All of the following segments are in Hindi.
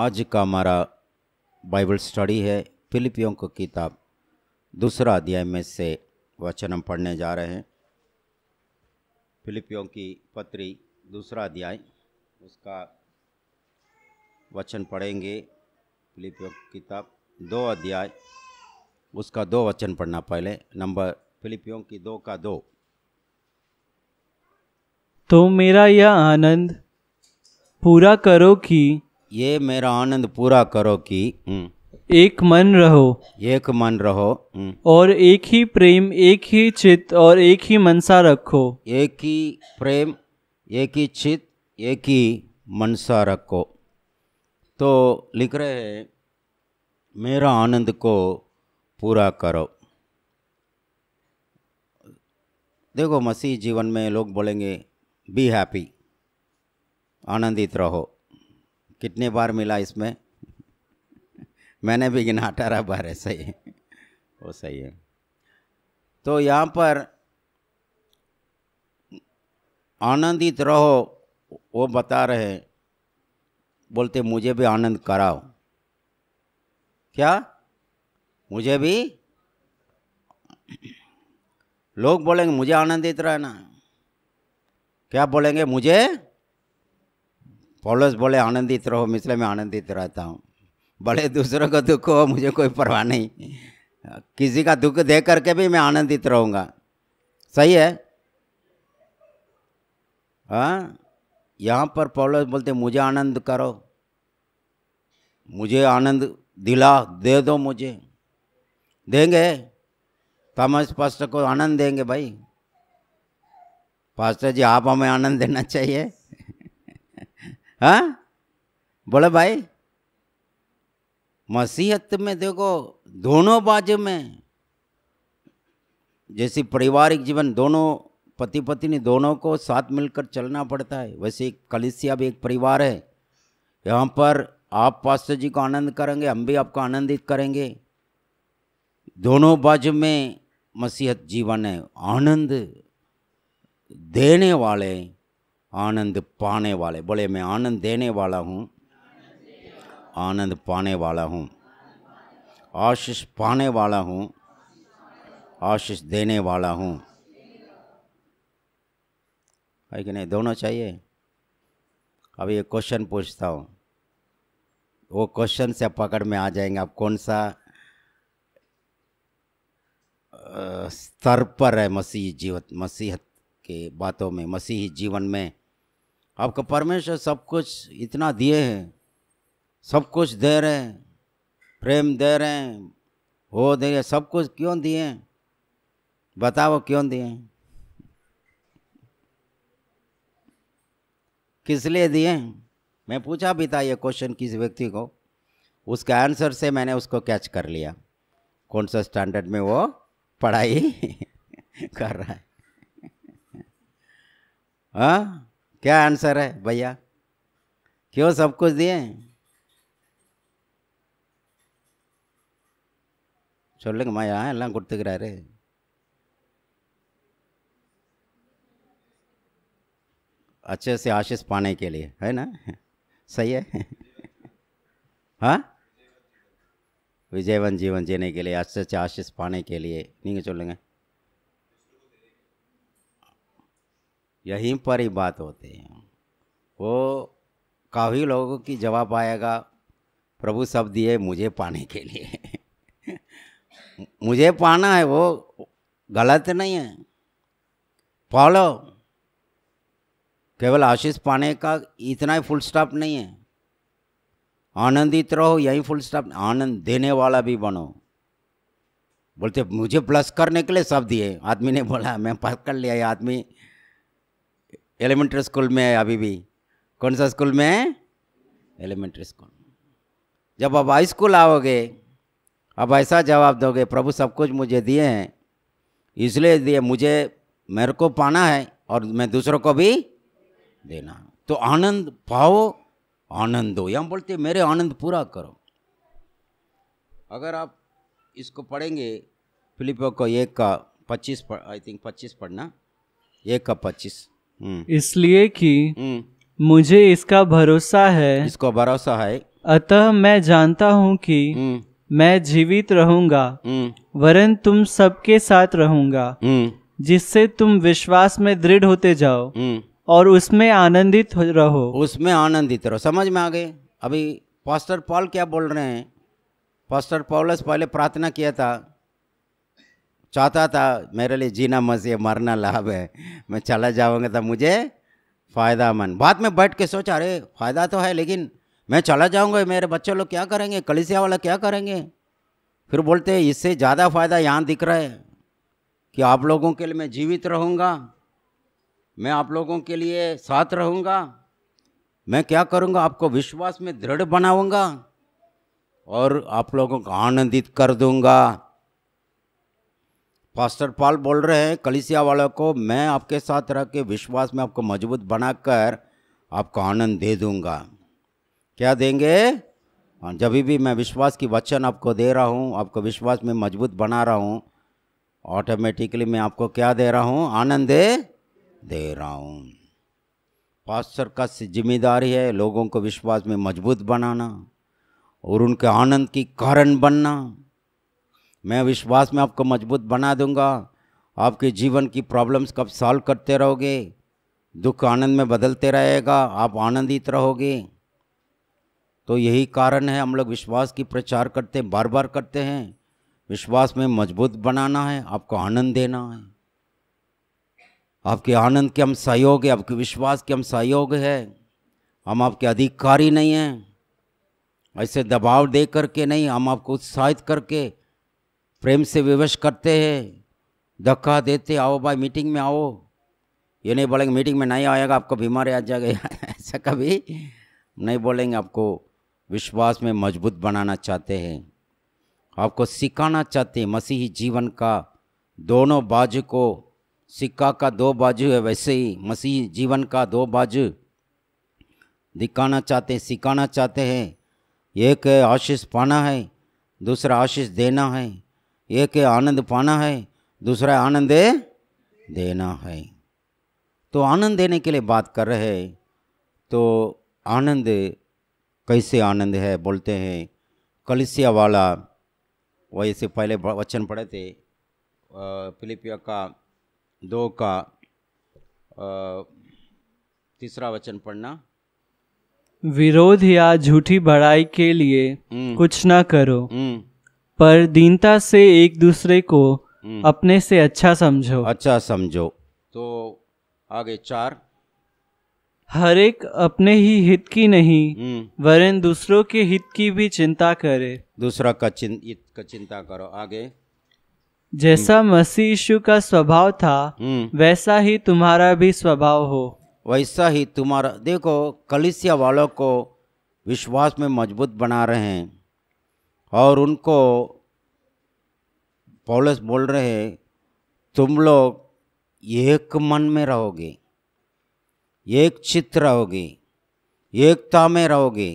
आज का हमारा बाइबल स्टडी है फिलिपियों को किताब दूसरा अध्याय में से वचन हम पढ़ने जा रहे हैं फिलिपियों की पत्री दूसरा अध्याय उसका वचन पढ़ेंगे फिलिपियों की किताब दो अध्याय उसका दो वचन पढ़ना पहले नंबर फिलिपियों की दो का दो तो मेरा यह आनंद पूरा करो कि ये मेरा आनंद पूरा करो कि हम्म। एक मन रहो एक मन रहो हम्म। और एक ही प्रेम एक ही चित और एक ही मनसा रखो एक ही प्रेम एक ही चित एक ही मनसा रखो तो लिख रहे हैं मेरा आनंद को पूरा करो देखो मसीह जीवन में लोग बोलेंगे बी हैप्पी आनंदित रहो कितने बार मिला इसमें मैंने भी गिना अठारह बार है सही है वो सही है तो यहाँ पर आनंदित रहो वो बता रहे बोलते मुझे भी आनंद कराओ क्या मुझे भी लोग बोलेंगे मुझे आनंदित रहना क्या बोलेंगे मुझे पौलस बोले आनंदित तो रहो मिसले मैं आनंदित तो रहता हूँ बड़े दूसरों का दुख हो मुझे कोई परवाह नहीं किसी का दुख दे करके भी मैं आनंदित रहूँगा सही है हाँ यहाँ पर पौलस बोलते मुझे आनंद करो मुझे आनंद दिला दे दो मुझे देंगे तमस पास्टर को आनंद देंगे भाई पास्टर जी आप हमें आनंद देना चाहिए हाँ बोला भाई मसीहत में देखो दोनों बाजू में जैसे पारिवारिक जीवन दोनों पति पत्नी दोनों को साथ मिलकर चलना पड़ता है वैसे कलिसिया भी एक परिवार है यहाँ पर आप पास्टर जी को आनंद करेंगे हम भी आपको आनंदित करेंगे दोनों बाजू में मसीहत जीवन है आनंद देने वाले आनंद पाने वाले बोले मैं आनंद देने वाला हूँ आनंद पाने वाला हूँ आशीष पाने वाला हूँ आशीष देने वाला हूँ है कि नहीं दोनों चाहिए अब ये क्वेश्चन पूछता हूँ वो क्वेश्चन से पकड़ में आ जाएंगे आप कौन सा स्तर पर है मसीह जीवन मसीहत के बातों में मसीही जीवन में आपका परमेश्वर सब कुछ इतना दिए हैं सब कुछ दे रहे हैं प्रेम दे रहे हैं वो दे रहे सब कुछ क्यों दिए बताओ क्यों दिए हैं किस लिए दिए मैं पूछा भी था ये क्वेश्चन किस व्यक्ति को उसके आंसर से मैंने उसको कैच कर लिया कौन सा स्टैंडर्ड में वो पढ़ाई कर रहा है हाँ क्या आंसर है भैया क्यों सब कुछ दिए चलेंगे சொல்லுங்கம்மா ஏன் எல்லாம் கொடுத்துக்கிறாரு अच्छे से आशीष पाने के लिए है ना सही है हाँ विजयवन जीवन जीने के लिए अच्छे से आशीष पाने के लिए नहीं चलेंगे यहीं पर ही बात होती है वो काफ़ी लोगों की जवाब आएगा प्रभु सब दिए मुझे पाने के लिए मुझे पाना है वो गलत नहीं है पालो केवल आशीष पाने का इतना ही फुल स्टॉप नहीं है आनंदित रहो यही फुल स्टॉप आनंद देने वाला भी बनो बोलते मुझे प्लस करने के लिए सब दिए आदमी ने बोला मैं पास कर लिया ये आदमी एलिमेंट्री स्कूल में है अभी भी कौन सा स्कूल में है एलिमेंट्री स्कूल जब आप हाई स्कूल आओगे अब ऐसा जवाब दोगे प्रभु सब कुछ मुझे दिए हैं इसलिए दिए मुझे मेरे को पाना है और मैं दूसरों को भी देना तो आनंद पाओ आनंद हो हम बोलते मेरे आनंद पूरा करो अगर आप इसको पढ़ेंगे फिलिपो को एक का पच्चीस आई थिंक पच्चीस पढ़ना एक का पच्चीस हम्म। इसलिए कि हम्म। मुझे इसका भरोसा है इसको भरोसा है अतः मैं जानता हूँ कि हम्म। मैं जीवित रहूंगा वरन तुम सबके साथ रहूंगा जिससे तुम विश्वास में दृढ़ होते जाओ और उसमें आनंदित रहो उसमें आनंदित रहो समझ में आ गए अभी पास्टर पॉल क्या बोल रहे हैं पास्टर पॉलस पहले प्रार्थना किया था चाहता था मेरे लिए जीना मजे मरना लाभ है मैं चला जाऊँगा तो मुझे फ़ायदा मन बाद में बैठ के सोचा अरे फ़ायदा तो है लेकिन मैं चला जाऊँगा मेरे बच्चे लोग क्या करेंगे कलिसिया वाला क्या करेंगे फिर बोलते इससे ज़्यादा फ़ायदा यहाँ दिख रहा है कि आप लोगों के लिए मैं जीवित रहूँगा मैं आप लोगों के लिए साथ रहूँगा मैं क्या करूँगा आपको विश्वास में दृढ़ बनाऊँगा और आप लोगों को आनंदित कर दूँगा पास्टर पाल बोल रहे हैं कलिसिया वालों को मैं आपके साथ रह के विश्वास में आपको मजबूत बनाकर आपको आनंद दे दूंगा क्या देंगे हाँ, जब भी मैं विश्वास की वचन आपको दे रहा हूँ आपको विश्वास में मजबूत बना रहा हूँ ऑटोमेटिकली मैं आपको क्या दे रहा हूँ आनंद दे रहा हूँ पास्टर का जिम्मेदारी है लोगों को विश्वास में मजबूत बनाना और उनके आनंद की कारण बनना मैं विश्वास में आपको मजबूत बना दूंगा आपके जीवन की प्रॉब्लम्स कब सॉल्व करते रहोगे दुख आनंद में बदलते रहेगा आप आनंदित रहोगे तो यही कारण है हम लोग विश्वास की प्रचार करते हैं बार बार करते हैं विश्वास में मजबूत बनाना है आपको आनंद देना है आपके आनंद के हम सहयोग है आपके विश्वास के हम सहयोग है हम आपके अधिकारी नहीं हैं ऐसे दबाव दे करके नहीं हम आपको उत्साहित करके प्रेम से विवश करते हैं धक्का देते आओ भाई मीटिंग में आओ ये नहीं बोलेंगे मीटिंग में नहीं आएगा आपको बीमारी आ जाएगा ऐसा कभी नहीं बोलेंगे आपको विश्वास में मजबूत बनाना चाहते हैं आपको सिखाना चाहते हैं मसीही जीवन का दोनों बाजू को सिक्का का दो बाजू है वैसे ही मसीह जीवन का दो बाजू दिखाना चाहते हैं सिखाना चाहते हैं एक है आशीष पाना है दूसरा आशीष देना है एक है आनंद पाना है दूसरा आनंद देना है तो आनंद देने के लिए बात कर रहे हैं तो आनंद कैसे आनंद है बोलते हैं कलिसिया वाला वैसे पहले वचन पढ़े थे फिलिपिया का दो का तीसरा वचन पढ़ना विरोध या झूठी बढ़ाई के लिए हम्म। कुछ ना करो हम्म। पर दीनता से एक दूसरे को हम्म। अपने से अच्छा समझो अच्छा समझो तो आगे चार हर एक अपने ही हित की नहीं हम्म। वरन दूसरों के हित की भी चिंता करे दूसरा का चिंत का चिंता करो आगे जैसा हम्म। मसीह यीशु का स्वभाव था वैसा ही तुम्हारा भी स्वभाव हो वैसा ही तुम्हारा देखो कलिसिया वालों को विश्वास में मजबूत बना रहे हैं और उनको पौलस बोल रहे हैं तुम लोग एक मन में रहोगे एक चित्त रहोगे एकता में रहोगे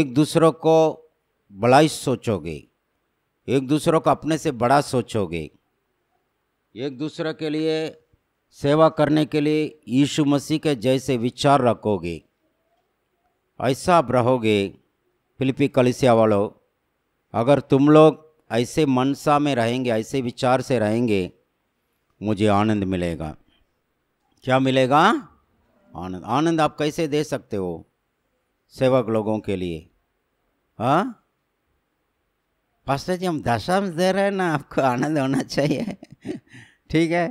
एक दूसरों को बड़ाई सोचोगे एक दूसरों को अपने से बड़ा सोचोगे एक दूसरे के लिए सेवा करने के लिए यीशु मसीह के जैसे विचार रखोगे ऐसा आप रहोगे फिलिपी कलिसिया वालों अगर तुम लोग ऐसे मनसा में रहेंगे ऐसे विचार से रहेंगे मुझे आनंद मिलेगा क्या मिलेगा आनंद आनंद आप कैसे दे सकते हो सेवक लोगों के लिए हाँ पास्टर जी हम दशा दे रहे हैं ना आपको आनंद होना चाहिए ठीक है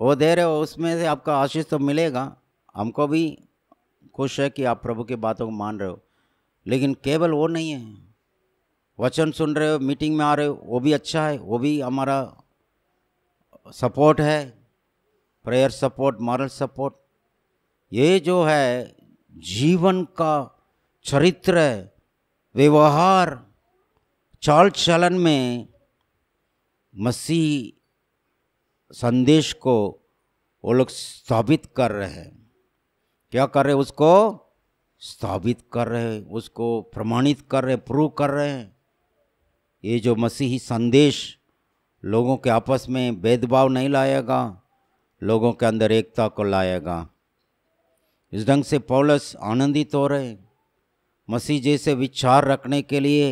वो दे रहे हो उसमें से आपका आशीष तो मिलेगा हमको भी खुश है कि आप प्रभु की बातों को मान रहे हो लेकिन केवल वो नहीं है वचन सुन रहे हो मीटिंग में आ रहे हो वो भी अच्छा है वो भी हमारा सपोर्ट है प्रेयर सपोर्ट मॉरल सपोर्ट ये जो है जीवन का चरित्र व्यवहार चाल चलन में मसीह संदेश को वो लोग स्थापित कर रहे हैं क्या कर रहे उसको स्थापित कर रहे उसको प्रमाणित कर रहे प्रूव कर रहे हैं ये जो मसीही संदेश लोगों के आपस में भेदभाव नहीं लाएगा लोगों के अंदर एकता को लाएगा इस ढंग से पौलस आनंदित हो रहे मसीह जैसे विचार रखने के लिए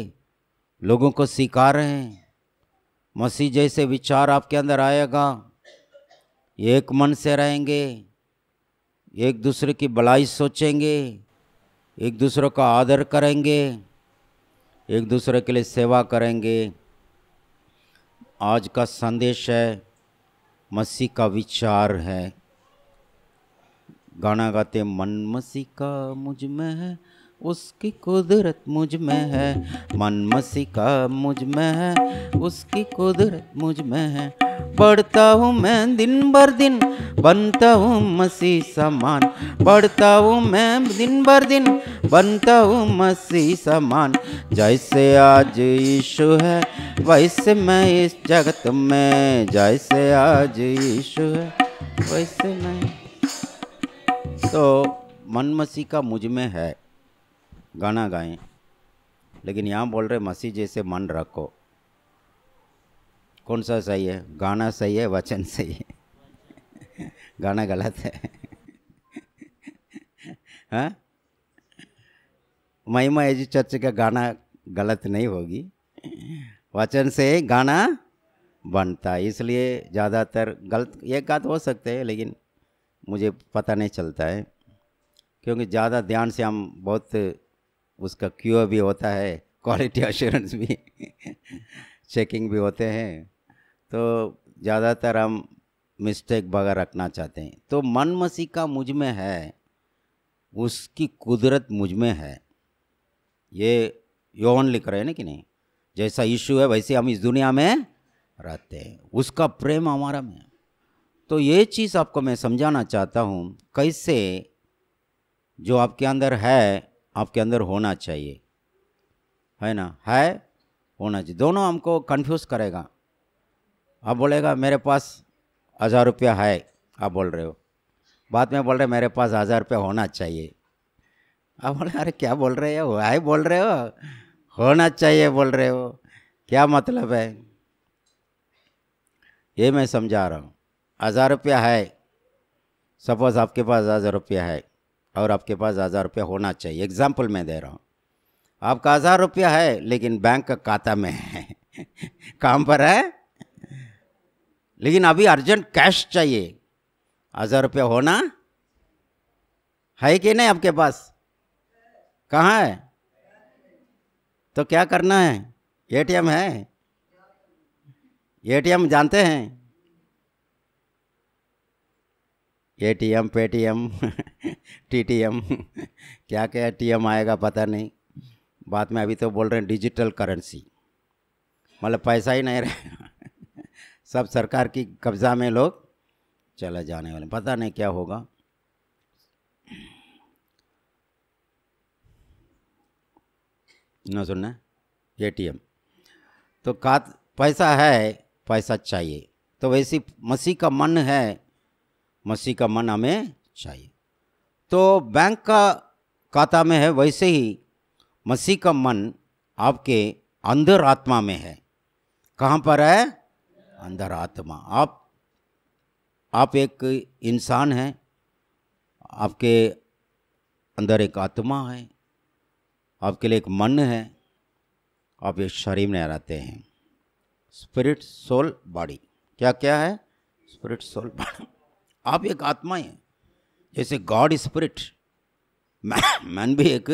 लोगों को सिखा रहे हैं मसीह जैसे विचार आपके अंदर आएगा एक मन से रहेंगे एक दूसरे की भलाई सोचेंगे एक दूसरों का आदर करेंगे एक दूसरे के लिए सेवा करेंगे आज का संदेश है मसीह का विचार है गाना गाते मन मसीह का मुझ में है उसकी कुदरत मुझ में है मन मसीका मुझ में है उसकी कुदरत मुझ में है पढ़ता हूँ मैं दिन भर दिन बनता हूँ मसीह समान पढ़ता हूँ मैं दिन भर दिन बनता हूँ मसीह समान जैसे आज यीशु है वैसे मैं इस जगत में जैसे आज यीशु है वैसे मैं तो मन मसीह का मुझ में है गाना गाएं लेकिन यहाँ बोल रहे मसीह जैसे मन रखो कौन सा सही है गाना सही है वचन सही है गाना गलत है हाँ? महिमा एजी चर्च का गाना गलत नहीं होगी वचन से गाना बनता है इसलिए ज़्यादातर गलत एक गात हो सकते हैं लेकिन मुझे पता नहीं चलता है क्योंकि ज़्यादा ध्यान से हम बहुत उसका क्यू भी होता है क्वालिटी अश्योरेंस भी चेकिंग भी होते हैं तो ज़्यादातर हम मिस्टेक बगैर रखना चाहते हैं तो मन मसीका मुझ में है उसकी कुदरत मुझ में है ये यौन लिख रहे हैं ना कि नहीं जैसा इश्यू है वैसे हम इस दुनिया में रहते हैं उसका प्रेम हमारा में तो ये चीज़ आपको मैं समझाना चाहता हूँ कैसे जो आपके अंदर है आपके अंदर होना चाहिए है ना है होना चाहिए दोनों हमको कंफ्यूज करेगा आप बोलेगा मेरे पास हज़ार रुपया है आप बोल रहे हो बाद में बोल रहे मेरे पास हज़ार रुपया होना चाहिए आप बोले अरे क्या बोल रहे हो है बोल रहे हो होना चाहिए बोल रहे हो क्या मतलब है ये मैं समझा रहा हूँ हज़ार रुपया है सपोज़ आपके पास हज़ार रुपया है और आपके पास हज़ार रुपया होना चाहिए एग्जाम्पल मैं दे रहा हूँ आपका हज़ार रुपया है लेकिन बैंक का खाता में है काम पर है लेकिन अभी अर्जेंट कैश चाहिए हज़ार रुपया होना है कि नहीं आपके पास कहाँ है तो क्या करना है एटीएम है एटीएम जानते हैं ए टी एम पे T M T T M क्या क्या टी एम आएगा पता नहीं बाद में अभी तो बोल रहे हैं डिजिटल करेंसी मतलब पैसा ही नहीं रहे सब सरकार की कब्जा में लोग चले जाने वाले पता नहीं क्या होगा ना सुनना ए टी एम तो का पैसा है पैसा चाहिए तो वैसी मसीह का मन है मसीह का मन हमें चाहिए तो बैंक का खाता में है वैसे ही मसीह का मन आपके अंदर आत्मा में है कहाँ पर है अंदर आत्मा आप आप एक इंसान हैं आपके अंदर एक आत्मा है आपके लिए एक मन है आप एक शरीर में रहते हैं स्पिरिट सोल बॉडी क्या क्या है स्पिरिट सोल बॉडी आप एक आत्मा हैं जैसे गॉड स्पिरिट मैन भी एक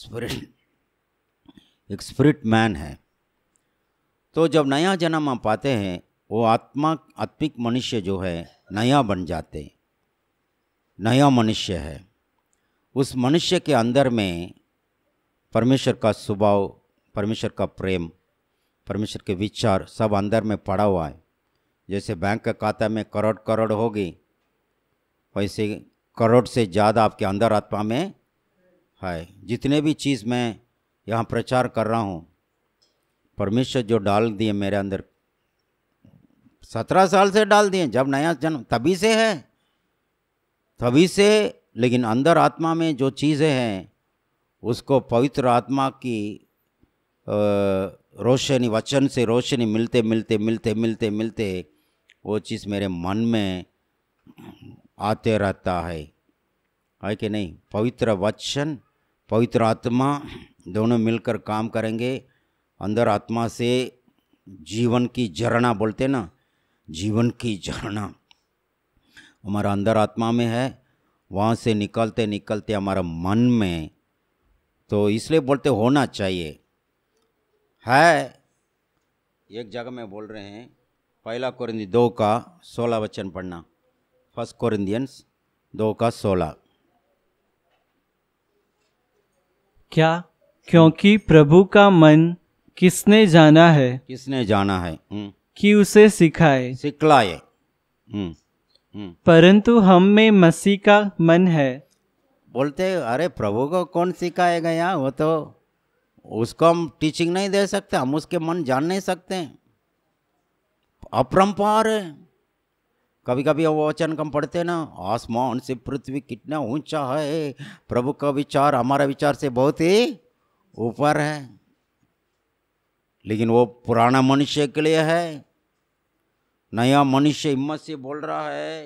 स्पिरिट एक स्पिरिट मैन है तो जब नया जन्म आप पाते हैं वो आत्मा आत्मिक मनुष्य जो है नया बन जाते नया मनुष्य है उस मनुष्य के अंदर में परमेश्वर का स्वभाव परमेश्वर का प्रेम परमेश्वर के विचार सब अंदर में पड़ा हुआ है जैसे बैंक के खाता में करोड़ करोड़ होगी वैसे करोड़ से ज़्यादा आपके अंदर आत्मा में है जितने भी चीज़ मैं यहाँ प्रचार कर रहा हूँ परमेश्वर जो डाल दिए मेरे अंदर सत्रह साल से डाल दिए जब नया जन्म तभी से है तभी से लेकिन अंदर आत्मा में जो चीज़ें हैं उसको पवित्र आत्मा की रोशनी वचन से रोशनी मिलते मिलते मिलते मिलते मिलते वो चीज़ मेरे मन में आते रहता है है कि नहीं पवित्र वचन पवित्र आत्मा दोनों मिलकर काम करेंगे अंदर आत्मा से जीवन की झरना बोलते ना जीवन की झरना हमारा अंदर आत्मा में है वहाँ से निकलते निकलते हमारा मन में तो इसलिए बोलते होना चाहिए है एक जगह में बोल रहे हैं पहला कुरिंदी दो का सोलह वचन पढ़ना फर्स्ट Corinthians दो का सोलह क्या क्योंकि प्रभु का मन किसने जाना है किसने जाना है हम्म। कि उसे सिखाए सिखलाए हम्म। हम्म। परंतु हम में मसीह का मन है बोलते अरे प्रभु को कौन सिखाएगा यहाँ वो तो उसको हम टीचिंग नहीं दे सकते हम उसके मन जान नहीं सकते अपरम्पार है कभी कभी हम वचन कम पढ़ते ना आसमान से पृथ्वी कितना ऊंचा है प्रभु का विचार हमारा विचार से बहुत ही ऊपर है लेकिन वो पुराना मनुष्य के लिए है नया मनुष्य हिम्मत से बोल रहा है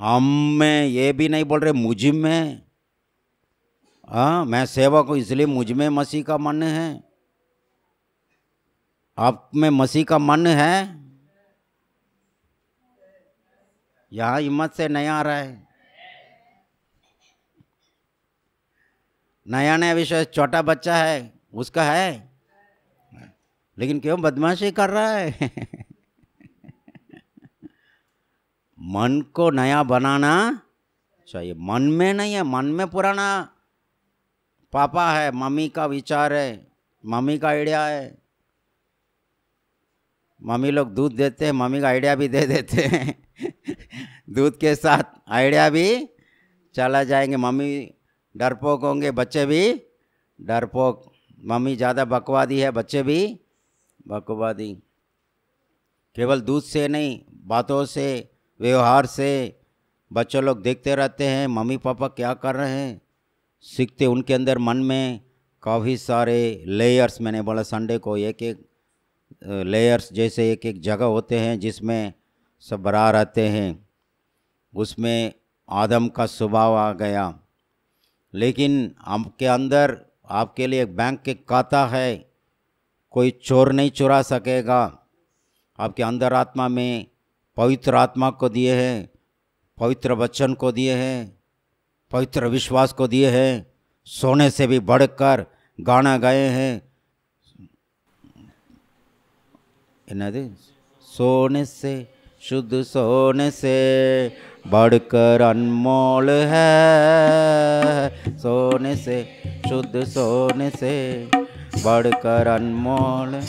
हम में ये भी नहीं बोल रहे मुझ में आ, मैं सेवा को इसलिए मुझ में मसीह का मन है आप में मसीह का मन है यहाँ हिम्मत से नया आ रहा है नया नया विषय छोटा बच्चा है उसका है लेकिन क्यों बदमाशी कर रहा है मन को नया बनाना चाहिए मन में नहीं है मन में पुराना पापा है मम्मी का विचार है मम्मी का आइडिया है मम्मी लोग दूध देते हैं मम्मी का आइडिया भी दे देते हैं दूध के साथ आइडिया भी चला जाएंगे मम्मी डरपोक होंगे बच्चे भी डरपोक मम्मी ज़्यादा बकवादी है बच्चे भी बकवादी केवल दूध से नहीं बातों से व्यवहार से बच्चे लोग देखते रहते हैं मम्मी पापा क्या कर रहे हैं सीखते उनके अंदर मन में काफ़ी सारे लेयर्स मैंने बोला संडे को एक एक लेयर्स जैसे एक एक जगह होते हैं जिसमें सब बरा रहते हैं उसमें आदम का स्वभाव आ गया लेकिन आपके अंदर आपके लिए एक बैंक के काता है कोई चोर नहीं चुरा सकेगा आपके अंदर आत्मा में पवित्र आत्मा को दिए हैं पवित्र वचन को दिए हैं पवित्र विश्वास को दिए हैं सोने से भी बढ़कर गाना गए हैं सोने से शुद्ध सोने से बढ़कर अनमोल है सोने से शुद्ध सोने से बढ़कर अनमोल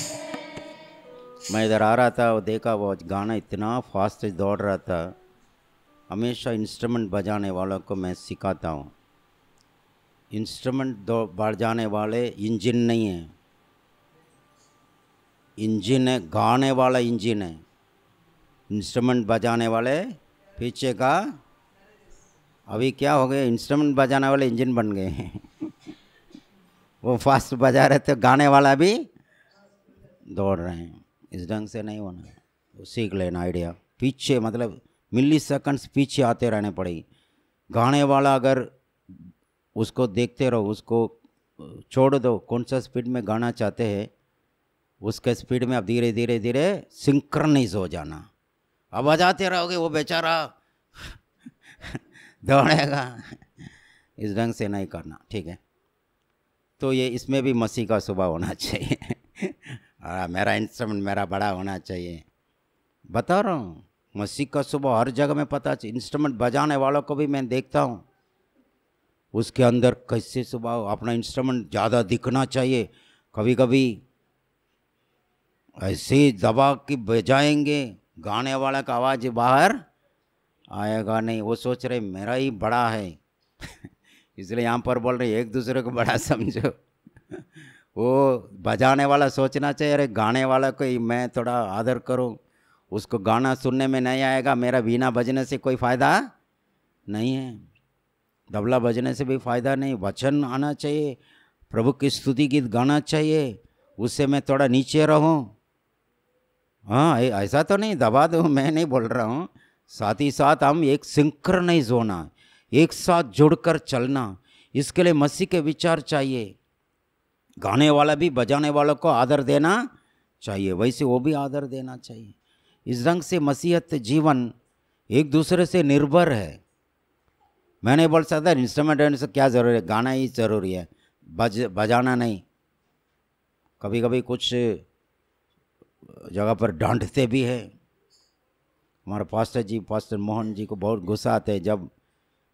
मैं इधर आ रहा था और देखा वो गाना इतना फास्ट दौड़ रहा था हमेशा इंस्ट्रूमेंट बजाने वालों को मैं सिखाता हूँ इंस्ट्रूमेंट बजाने वाले इंजन नहीं है इंजन है गाने वाला इंजन है इंस्ट्रूमेंट बजाने वाले पीछे का अभी क्या हो गया इंस्ट्रूमेंट बजाने वाले इंजन बन गए हैं वो फास्ट बजा रहे थे गाने वाला भी दौड़ रहे हैं इस ढंग से नहीं होना है सीख लेना आइडिया पीछे मतलब मिली सेकंड्स पीछे आते रहने पड़ेगी गाने वाला अगर उसको देखते रहो उसको छोड़ दो कौन सा स्पीड में गाना चाहते हैं उसके स्पीड में आप धीरे धीरे धीरे सिंक्रनाइज हो जाना अब बजाते रहोगे वो बेचारा दौड़ेगा इस ढंग से नहीं करना ठीक है तो ये इसमें भी मसीह का सुबह होना चाहिए और हाँ, मेरा इंस्ट्रूमेंट मेरा बड़ा होना चाहिए बता रहा हूँ मसीह का सुबह हर जगह में पता चाहिए इंस्ट्रूमेंट बजाने वालों को भी मैं देखता हूँ उसके अंदर कैसे सुबह अपना इंस्ट्रूमेंट ज़्यादा दिखना चाहिए कभी कभी ऐसे ही दबा के बजाएंगे गाने वाला का आवाज़ बाहर आएगा नहीं वो सोच रहे मेरा ही बड़ा है इसलिए यहाँ पर बोल रहे एक दूसरे को बड़ा समझो वो बजाने वाला सोचना चाहिए अरे गाने वाला को मैं थोड़ा आदर करूँ उसको गाना सुनने में नहीं आएगा मेरा वीणा बजने से कोई फ़ायदा नहीं है दबला बजने से भी फ़ायदा नहीं वचन आना चाहिए प्रभु की स्तुति गीत गाना चाहिए उससे मैं थोड़ा नीचे रहूँ हाँ ऐसा तो नहीं दबा दो मैं नहीं बोल रहा हूँ साथ ही साथ हम एक सिंक्रनाइज होना एक साथ जुड़कर चलना इसके लिए मसीह के विचार चाहिए गाने वाला भी बजाने वालों को आदर देना चाहिए वैसे वो भी आदर देना चाहिए इस ढंग से मसीहत जीवन एक दूसरे से निर्भर है मैं नहीं बोल सकता इंस्ट्रूमेंट से क्या ज़रूरी है गाना ही ज़रूरी है बज बजाना नहीं कभी कभी कुछ जगह पर डांटते भी हैं हमारे पास्टर जी पास्टर मोहन जी को बहुत गुस्सा आते हैं जब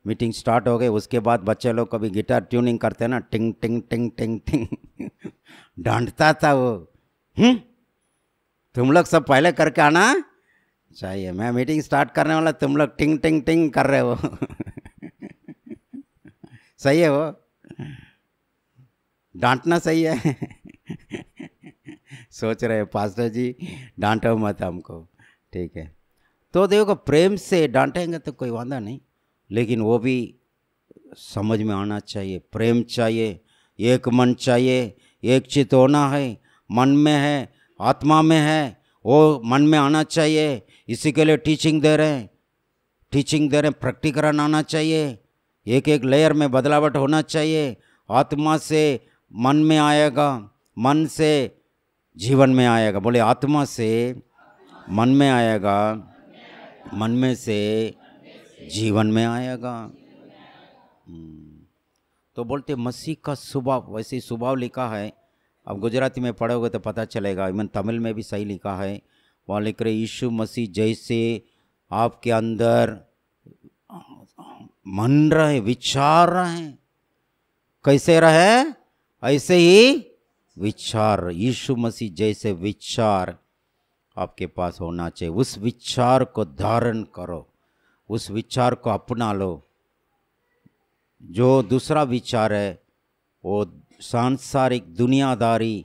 मीटिंग स्टार्ट हो गई उसके बाद बच्चे लोग कभी गिटार ट्यूनिंग करते हैं ना टिंग टिंग टिंग टिंग टिंग डांटता था वो हुँ? हम्म? तुम लोग सब पहले करके आना चाहिए अच्छा, मैं मीटिंग स्टार्ट करने वाला तुम लोग टिंग टिंग टिंग कर रहे हो सही है वो डांटना सही है सोच रहे पास्टर जी डांटो मत हमको ठीक है तो देखो प्रेम से डांटेंगे तो कोई वादा नहीं लेकिन वो भी समझ में आना चाहिए प्रेम चाहिए एक मन चाहिए एक चित होना है मन में है आत्मा में है वो मन में आना चाहिए इसी के लिए टीचिंग दे रहे हैं टीचिंग दे रहे हैं प्रैक्टिकरण आना चाहिए एक एक लेयर में बदलावट होना चाहिए आत्मा से मन में आएगा मन से जीवन में आएगा बोले आत्मा से मन में आएगा मन में से जीवन में आएगा हम्म। तो बोलते मसीह का स्वभाव वैसे ही स्वभाव लिखा है अब गुजराती में पढ़ोगे तो पता चलेगा इवन तमिल में भी सही लिखा है वहाँ लिख रहे यीशु मसीह जैसे आपके अंदर मन रहे विचार रहे कैसे रहे ऐसे ही विचार यीशु मसीह जैसे विचार आपके पास होना चाहिए उस विचार को धारण करो उस विचार को अपना लो जो दूसरा विचार है वो सांसारिक दुनियादारी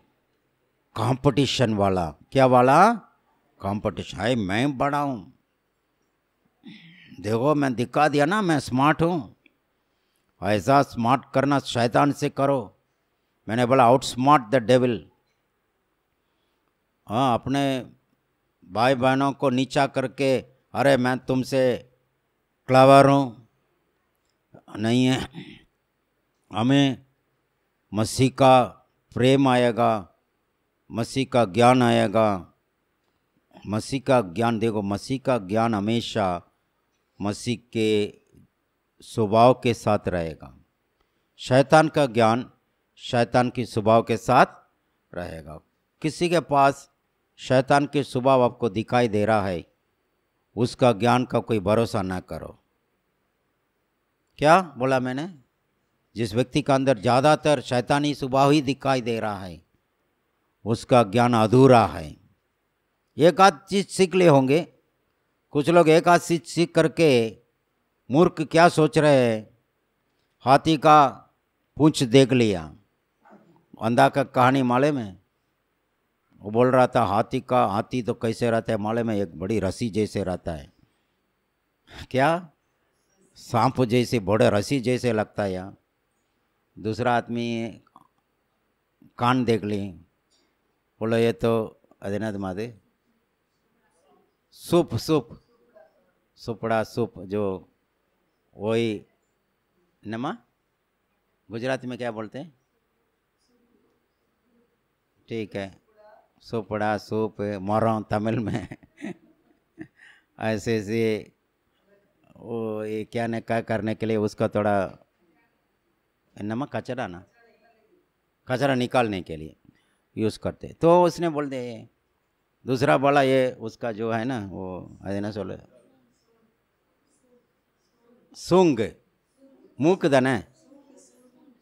कंपटीशन वाला क्या वाला कंपटीशन है मैं बड़ा हूँ देखो मैं दिखा दिया ना मैं स्मार्ट हूँ ऐसा स्मार्ट करना शैतान से करो मैंने बोला आउटस्मार्ट द डेविल हाँ अपने भाई बहनों को नीचा करके अरे मैं तुमसे क्लावर हूँ नहीं है हमें मसीह का प्रेम आएगा मसीह का ज्ञान आएगा मसीह का ज्ञान देखो मसीह का ज्ञान हमेशा मसीह के स्वभाव के साथ रहेगा शैतान का ज्ञान शैतान की स्वभाव के साथ रहेगा किसी के पास शैतान के स्वभाव आपको दिखाई दे रहा है उसका ज्ञान का कोई भरोसा ना करो क्या बोला मैंने जिस व्यक्ति का अंदर ज़्यादातर शैतानी स्वभाव ही दिखाई दे रहा है उसका ज्ञान अधूरा है एक आध चीज सीख ले होंगे कुछ लोग एक आध चीज सीख करके मूर्ख क्या सोच रहे हैं हाथी का पूछ देख लिया अंधा का कहानी माले में वो बोल रहा था हाथी का हाथी तो कैसे रहता है माले में एक बड़ी रस्सी जैसे रहता है क्या सांप जैसे बड़े रस्सी जैसे लगता है यहाँ दूसरा आदमी कान देख ली बोलो ये तो अदिनाथ मादे सूप सूप सुपड़ा सूप जो वही नमा गुजराती में क्या बोलते हैं ठीक है सुपड़ा सूप मोर तमिल में ऐसे ऐसे वो ये क्या न क्या करने के लिए उसका थोड़ा नमक कचरा ना कचरा निकालने के लिए यूज़ करते तो उसने बोल दे दूसरा बोला ये उसका जो है ना वो अरे ना सोल सूंग मूक दाना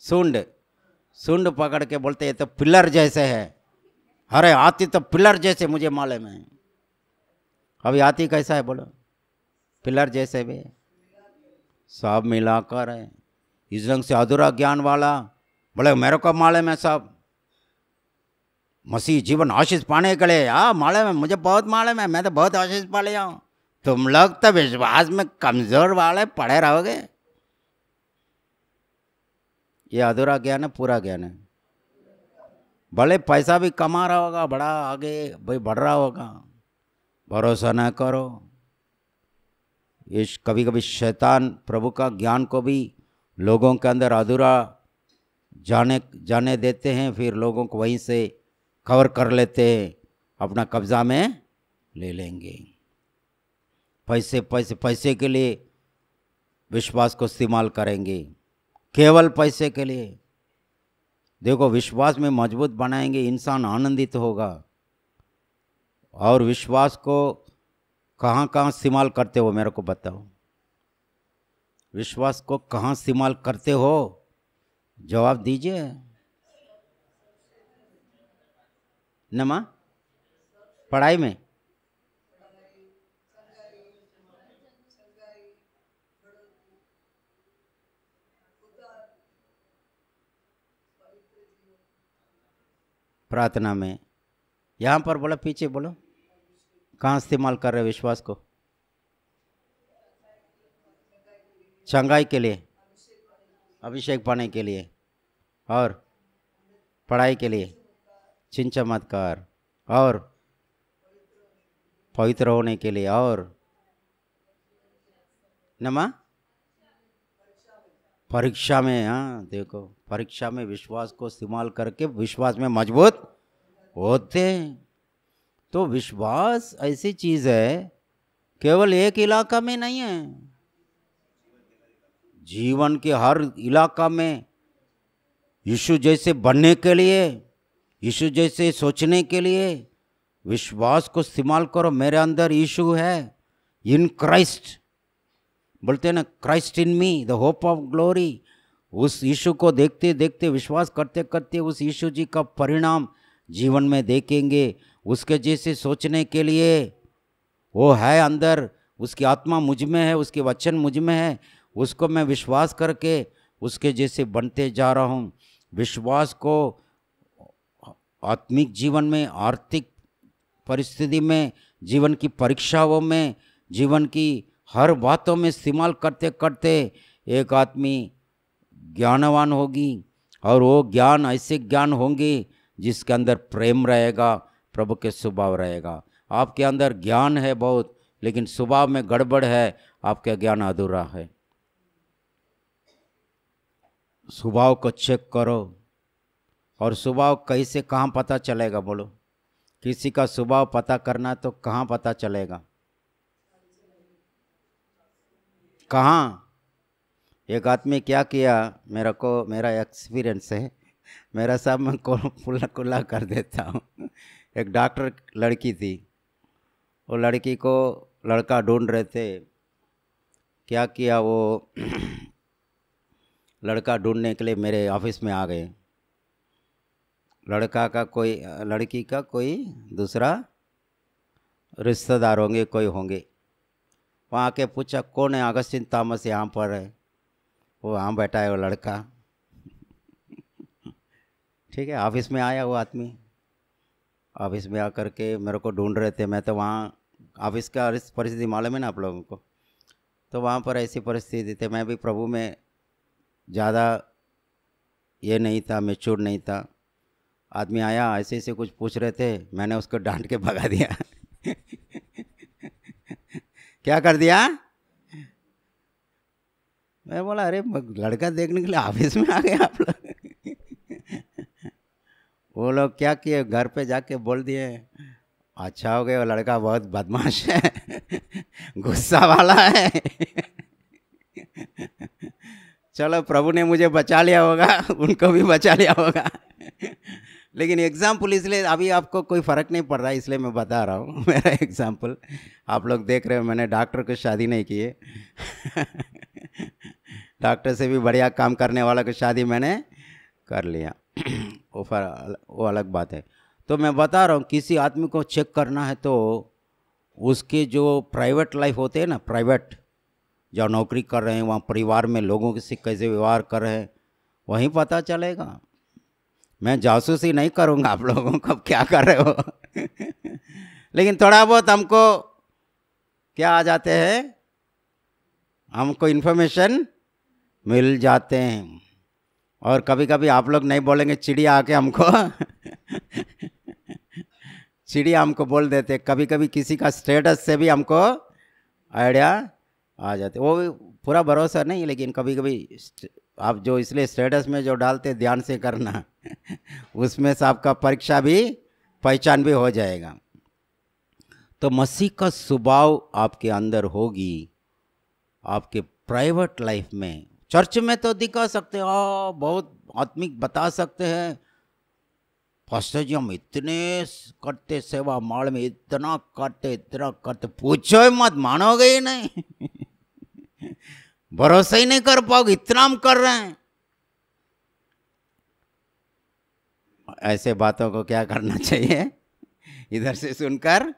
सूंड सुंड पकड़ के बोलते ये तो पिलर जैसे है अरे हाथी तो पिलर जैसे मुझे मालूम है अभी हाथी कैसा है बोलो पिलर जैसे भी सब मिलाकर है इस रंग से अधूरा ज्ञान वाला बोले मेरे को मालूम है सब मसीह जीवन आशीष पाने के लिए आ हाँ, मालूम है मुझे बहुत मालूम है मैं तो बहुत आशीष पा लिया हूँ तुम लोग तो विश्वास में कमज़ोर वाले पड़े रहोगे ये अधूरा ज्ञान है पूरा ज्ञान है भले पैसा भी कमा रहा होगा बड़ा आगे भाई बढ़ रहा होगा भरोसा ना करो ये कभी कभी शैतान प्रभु का ज्ञान को भी लोगों के अंदर अधूरा जाने जाने देते हैं फिर लोगों को वहीं से कवर कर लेते हैं अपना कब्जा में ले लेंगे पैसे पैसे पैसे के लिए विश्वास को इस्तेमाल करेंगे केवल पैसे के लिए देखो विश्वास में मजबूत बनाएंगे इंसान आनंदित होगा और विश्वास को कहाँ कहाँ इस्तेमाल करते हो मेरे को बताओ विश्वास को कहाँ इस्तेमाल करते हो जवाब दीजिए नमा पढ़ाई में प्रार्थना में यहाँ पर बोला पीछे बोलो कहाँ इस्तेमाल कर रहे विश्वास को चंगाई के लिए अभिषेक पाने के लिए और पढ़ाई के लिए चिन चमत्कार और पवित्र होने के लिए और नमा परीक्षा में हाँ देखो परीक्षा में विश्वास को इस्तेमाल करके विश्वास में मजबूत होते हैं तो विश्वास ऐसी चीज़ है केवल एक इलाका में नहीं है जीवन के हर इलाका में यीशु जैसे बनने के लिए यीशु जैसे सोचने के लिए विश्वास को इस्तेमाल करो मेरे अंदर यीशु है इन क्राइस्ट बोलते हैं ना Christ in me the hope of glory उस यीशु को देखते देखते विश्वास करते करते उस यीशु जी का परिणाम जीवन में देखेंगे उसके जैसे सोचने के लिए वो है अंदर उसकी आत्मा मुझ में है उसके वचन मुझ में है उसको मैं विश्वास करके उसके जैसे बनते जा रहा हूँ विश्वास को आत्मिक जीवन में आर्थिक परिस्थिति में जीवन की परीक्षाओं में जीवन की हर बातों में इस्तेमाल करते करते एक आदमी ज्ञानवान होगी और वो ज्ञान ऐसे ज्ञान होंगे जिसके अंदर प्रेम रहेगा प्रभु के स्वभाव रहेगा आपके अंदर ज्ञान है बहुत लेकिन स्वभाव में गड़बड़ है आपका ज्ञान अधूरा है स्वभाव को चेक करो और स्वभाव कैसे कहाँ पता चलेगा बोलो किसी का स्वभाव पता करना तो कहाँ पता चलेगा कहाँ एक आदमी क्या किया मेरा को मेरा एक्सपीरियंस है मेरा सब मैं को खुला खुला कर देता हूँ एक डॉक्टर लड़की थी वो लड़की को लड़का ढूंढ रहे थे क्या किया वो लड़का ढूंढने के लिए मेरे ऑफिस में आ गए लड़का का कोई लड़की का कोई दूसरा रिश्तेदार होंगे कोई होंगे वहाँ आके पूछा कौन है अगस्तिन तामस यहाँ पर है वो वहाँ बैठा है वो लड़का ठीक है ऑफिस में आया वो आदमी ऑफिस में आकर के मेरे को ढूंढ रहे थे मैं तो वहाँ ऑफिस का परिस्थिति मालूम है ना आप लोगों को तो वहाँ पर ऐसी परिस्थिति थी मैं भी प्रभु में ज़्यादा ये नहीं था मेच्योर नहीं था आदमी आया ऐसे ऐसे कुछ पूछ रहे थे मैंने उसको डांट के भगा दिया क्या कर दिया मैं बोला अरे लड़का देखने के लिए ऑफिस में आ गए आप लोग वो लोग क्या किए घर पे जाके बोल दिए अच्छा हो गया वो लड़का बहुत बदमाश है गुस्सा वाला है चलो प्रभु ने मुझे बचा लिया होगा उनको भी बचा लिया होगा लेकिन एग्ज़ाम्पल इसलिए अभी आपको कोई फ़र्क नहीं पड़ रहा है इसलिए मैं बता रहा हूँ मेरा एग्ज़ाम्पल आप लोग देख रहे हो मैंने डॉक्टर को शादी नहीं की है डॉक्टर से भी बढ़िया काम करने वाला को शादी मैंने कर लिया वो फर वो अलग बात है तो मैं बता रहा हूँ किसी आदमी को चेक करना है तो उसके जो प्राइवेट लाइफ होते हैं ना प्राइवेट जो नौकरी कर रहे हैं वहाँ परिवार में लोगों से कैसे व्यवहार कर रहे हैं वहीं पता चलेगा मैं जासूसी नहीं करूँगा आप लोगों को क्या कर रहे हो लेकिन थोड़ा बहुत हमको क्या आ जाते हैं हमको इन्फॉर्मेशन मिल जाते हैं और कभी कभी आप लोग नहीं बोलेंगे चिड़िया आके हमको चिड़िया हमको बोल देते कभी कभी किसी का स्टेटस से भी हमको आइडिया आ जाते वो भी पूरा भरोसा नहीं लेकिन कभी कभी आप जो इसलिए स्टेटस में जो डालते ध्यान से करना उसमें से आपका परीक्षा भी पहचान भी हो जाएगा तो मसीह का स्वभाव आपके अंदर होगी आपके प्राइवेट लाइफ में चर्च में तो दिखा सकते हो बहुत आत्मिक बता सकते हैं फर्स्ट जी हम इतने करते सेवा माल में इतना करते इतना करते पूछो मत मानोगे ही नहीं भरोसा ही नहीं कर पाओगे इतना हम कर रहे हैं ऐसे बातों को क्या करना चाहिए इधर से सुनकर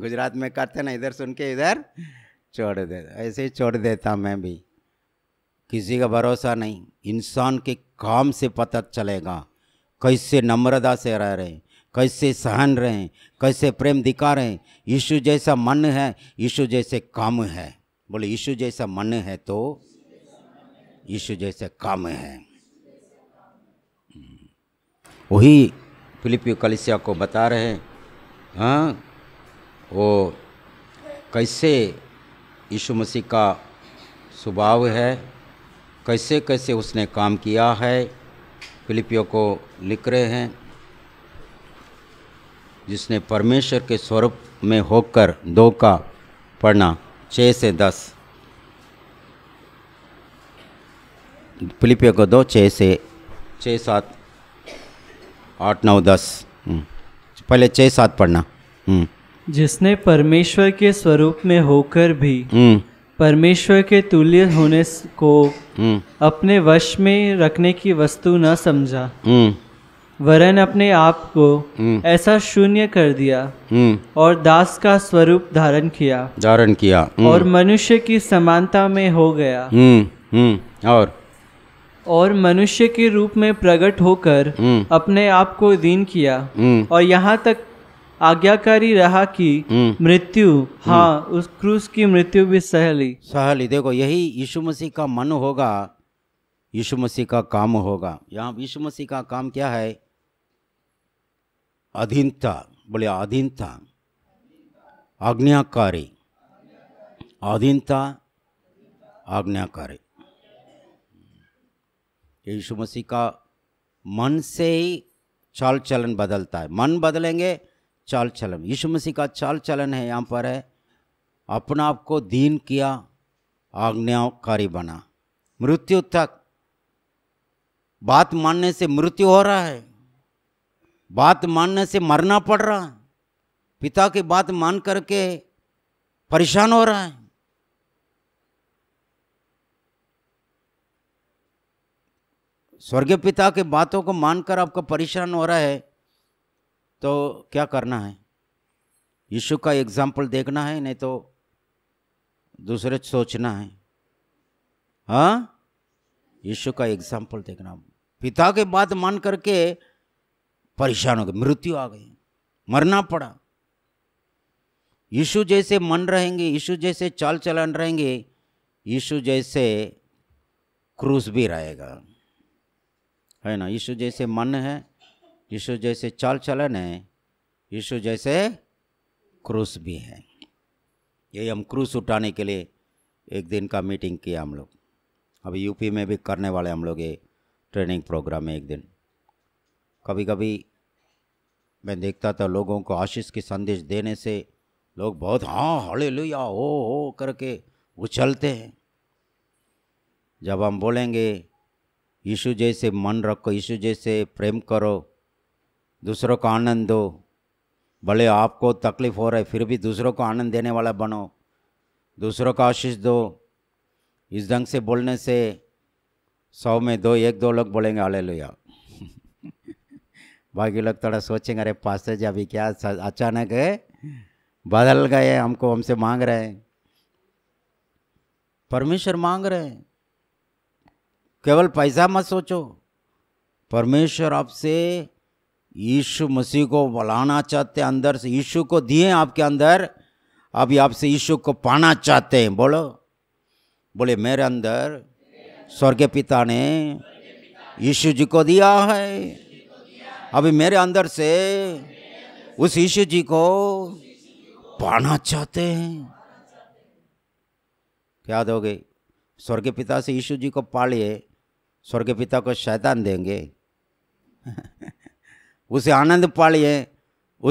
गुजरात में करते ना इधर सुन के इधर छोड़ दे ऐसे ही छोड़ देता मैं भी किसी का भरोसा नहीं इंसान के काम से पता चलेगा कैसे नम्रता से रह रहे कैसे सहन रहे हैं कैसे प्रेम दिखा रहे हैं यीशु जैसा मन है यीशु जैसे काम है बोले यीशु जैसा मन है तो यीशु जैसे काम है वही फिलिपियो कलिसिया को बता रहे हैं हाँ वो कैसे यीशु मसीह का स्वभाव है कैसे कैसे उसने काम किया है फिलिपियो को लिख रहे हैं जिसने परमेश्वर के स्वरूप में होकर दो का पढ़ना छः से दस फिलिपियो को दो छः से छः सात आठ नौ दस हम्म। पहले छः सात पढ़ना हम्म। जिसने परमेश्वर के स्वरूप में होकर भी हम्म। परमेश्वर के तुल्य होने को अपने वश में रखने की वस्तु न समझा वरन अपने आप को हम्म। ऐसा शून्य कर दिया हम्म। और दास का स्वरूप धारण किया धारण किया हम्म। और मनुष्य की समानता में हो गया और और मनुष्य के रूप में प्रकट होकर अपने आप को दीन किया और यहाँ तक आज्ञाकारी रहा कि मृत्यु हाँ उस क्रूस की मृत्यु भी सहली सहली देखो यही यीशु मसीह का मन होगा यीशु मसीह का काम होगा यहाँ यीशु मसीह का काम क्या है अधीनता बोले अधीनता आज्ञाकारी अधीनता आज्ञाकारी यीशु मसीह का मन से ही चाल चलन बदलता है मन बदलेंगे चाल चलन यीशु मसीह का चाल चलन है यहाँ पर है अपना आप को दीन किया आज्ञाकारी बना मृत्यु तक बात मानने से मृत्यु हो रहा है बात मानने से मरना पड़ रहा है पिता की बात मान करके परेशान हो रहा है स्वर्गीय पिता के बातों को मानकर आपका परेशान हो रहा है तो क्या करना है यीशु का एग्जाम्पल देखना है नहीं तो दूसरे सोचना है हाँ यीशु का एग्जाम्पल देखना पिता के बात मान करके परेशान हो गए मृत्यु आ गई मरना पड़ा यीशु जैसे मन रहेंगे यीशु जैसे चाल चलन रहेंगे यीशु जैसे क्रूस भी रहेगा है ना यीशु जैसे मन है यीशु जैसे चाल चलन है यीशु जैसे क्रूस भी है यही हम क्रूस उठाने के लिए एक दिन का मीटिंग किया हम लोग अभी यूपी में भी करने वाले हम लोग ये ट्रेनिंग प्रोग्राम है एक दिन कभी कभी मैं देखता था लोगों को आशीष के संदेश देने से लोग बहुत हाँ हड़े लुया हो हो करके उछलते हैं जब हम बोलेंगे यीशु जैसे मन रखो यीशु जैसे प्रेम करो दूसरों को आनंद दो भले आपको तकलीफ़ हो रहा है फिर भी दूसरों को आनंद देने वाला बनो दूसरों का आशीष दो इस ढंग से बोलने से सौ में दो एक दो लोग बोलेंगे लोया बाकी लोग थोड़ा सोचेंगे अरे पास जी अभी क्या अचानक बदल गए हमको हमसे मांग रहे हैं परमेश्वर मांग रहे हैं केवल पैसा मत सोचो परमेश्वर आपसे यीशु मसीह को बुलाना चाहते हैं अंदर से यीशु को दिए आपके अंदर अभी आपसे यीशु को पाना चाहते हैं बोलो बोले मेरे अंदर स्वर्ग पिता ने यीशु जी को दिया है अभी मेरे अंदर से उस यीशु जी को पाना चाहते हैं क्या दोगे स्वर्ग पिता से यीशु जी को पालिए स्वर्ग पिता को शैतान देंगे उसे आनंद पालिए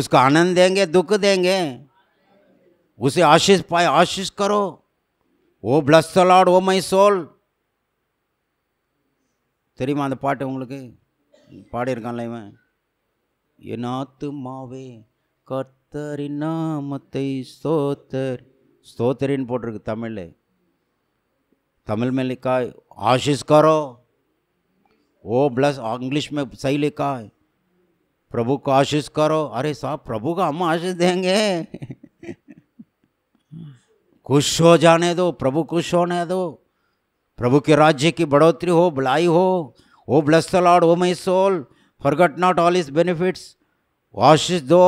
उसका आनंद देंगे दुख देंगे उसे आशीष पाए आशीष करो O bless the lord O my soul தெரியுமா அந்த பாட்டு உங்களுக்கு பாடியிருக்கான்ல இவன் என் கர்த்தரின் நாமத்தை ஸ்தோத்தர் ஸ்தோத்தரின்னு போட்டிருக்கு तमिल में लिखा है आशीष करो ओ ब्लस इंग्लिश में सही लिखा है प्रभु को आशीष करो अरे साहब प्रभु का हम आशीष देंगे खुश हो जाने दो प्रभु खुश होने दो प्रभु के राज्य की बढ़ोतरी हो भलाई हो O bless lord O my soul forgot not all his benefits. Ashish do,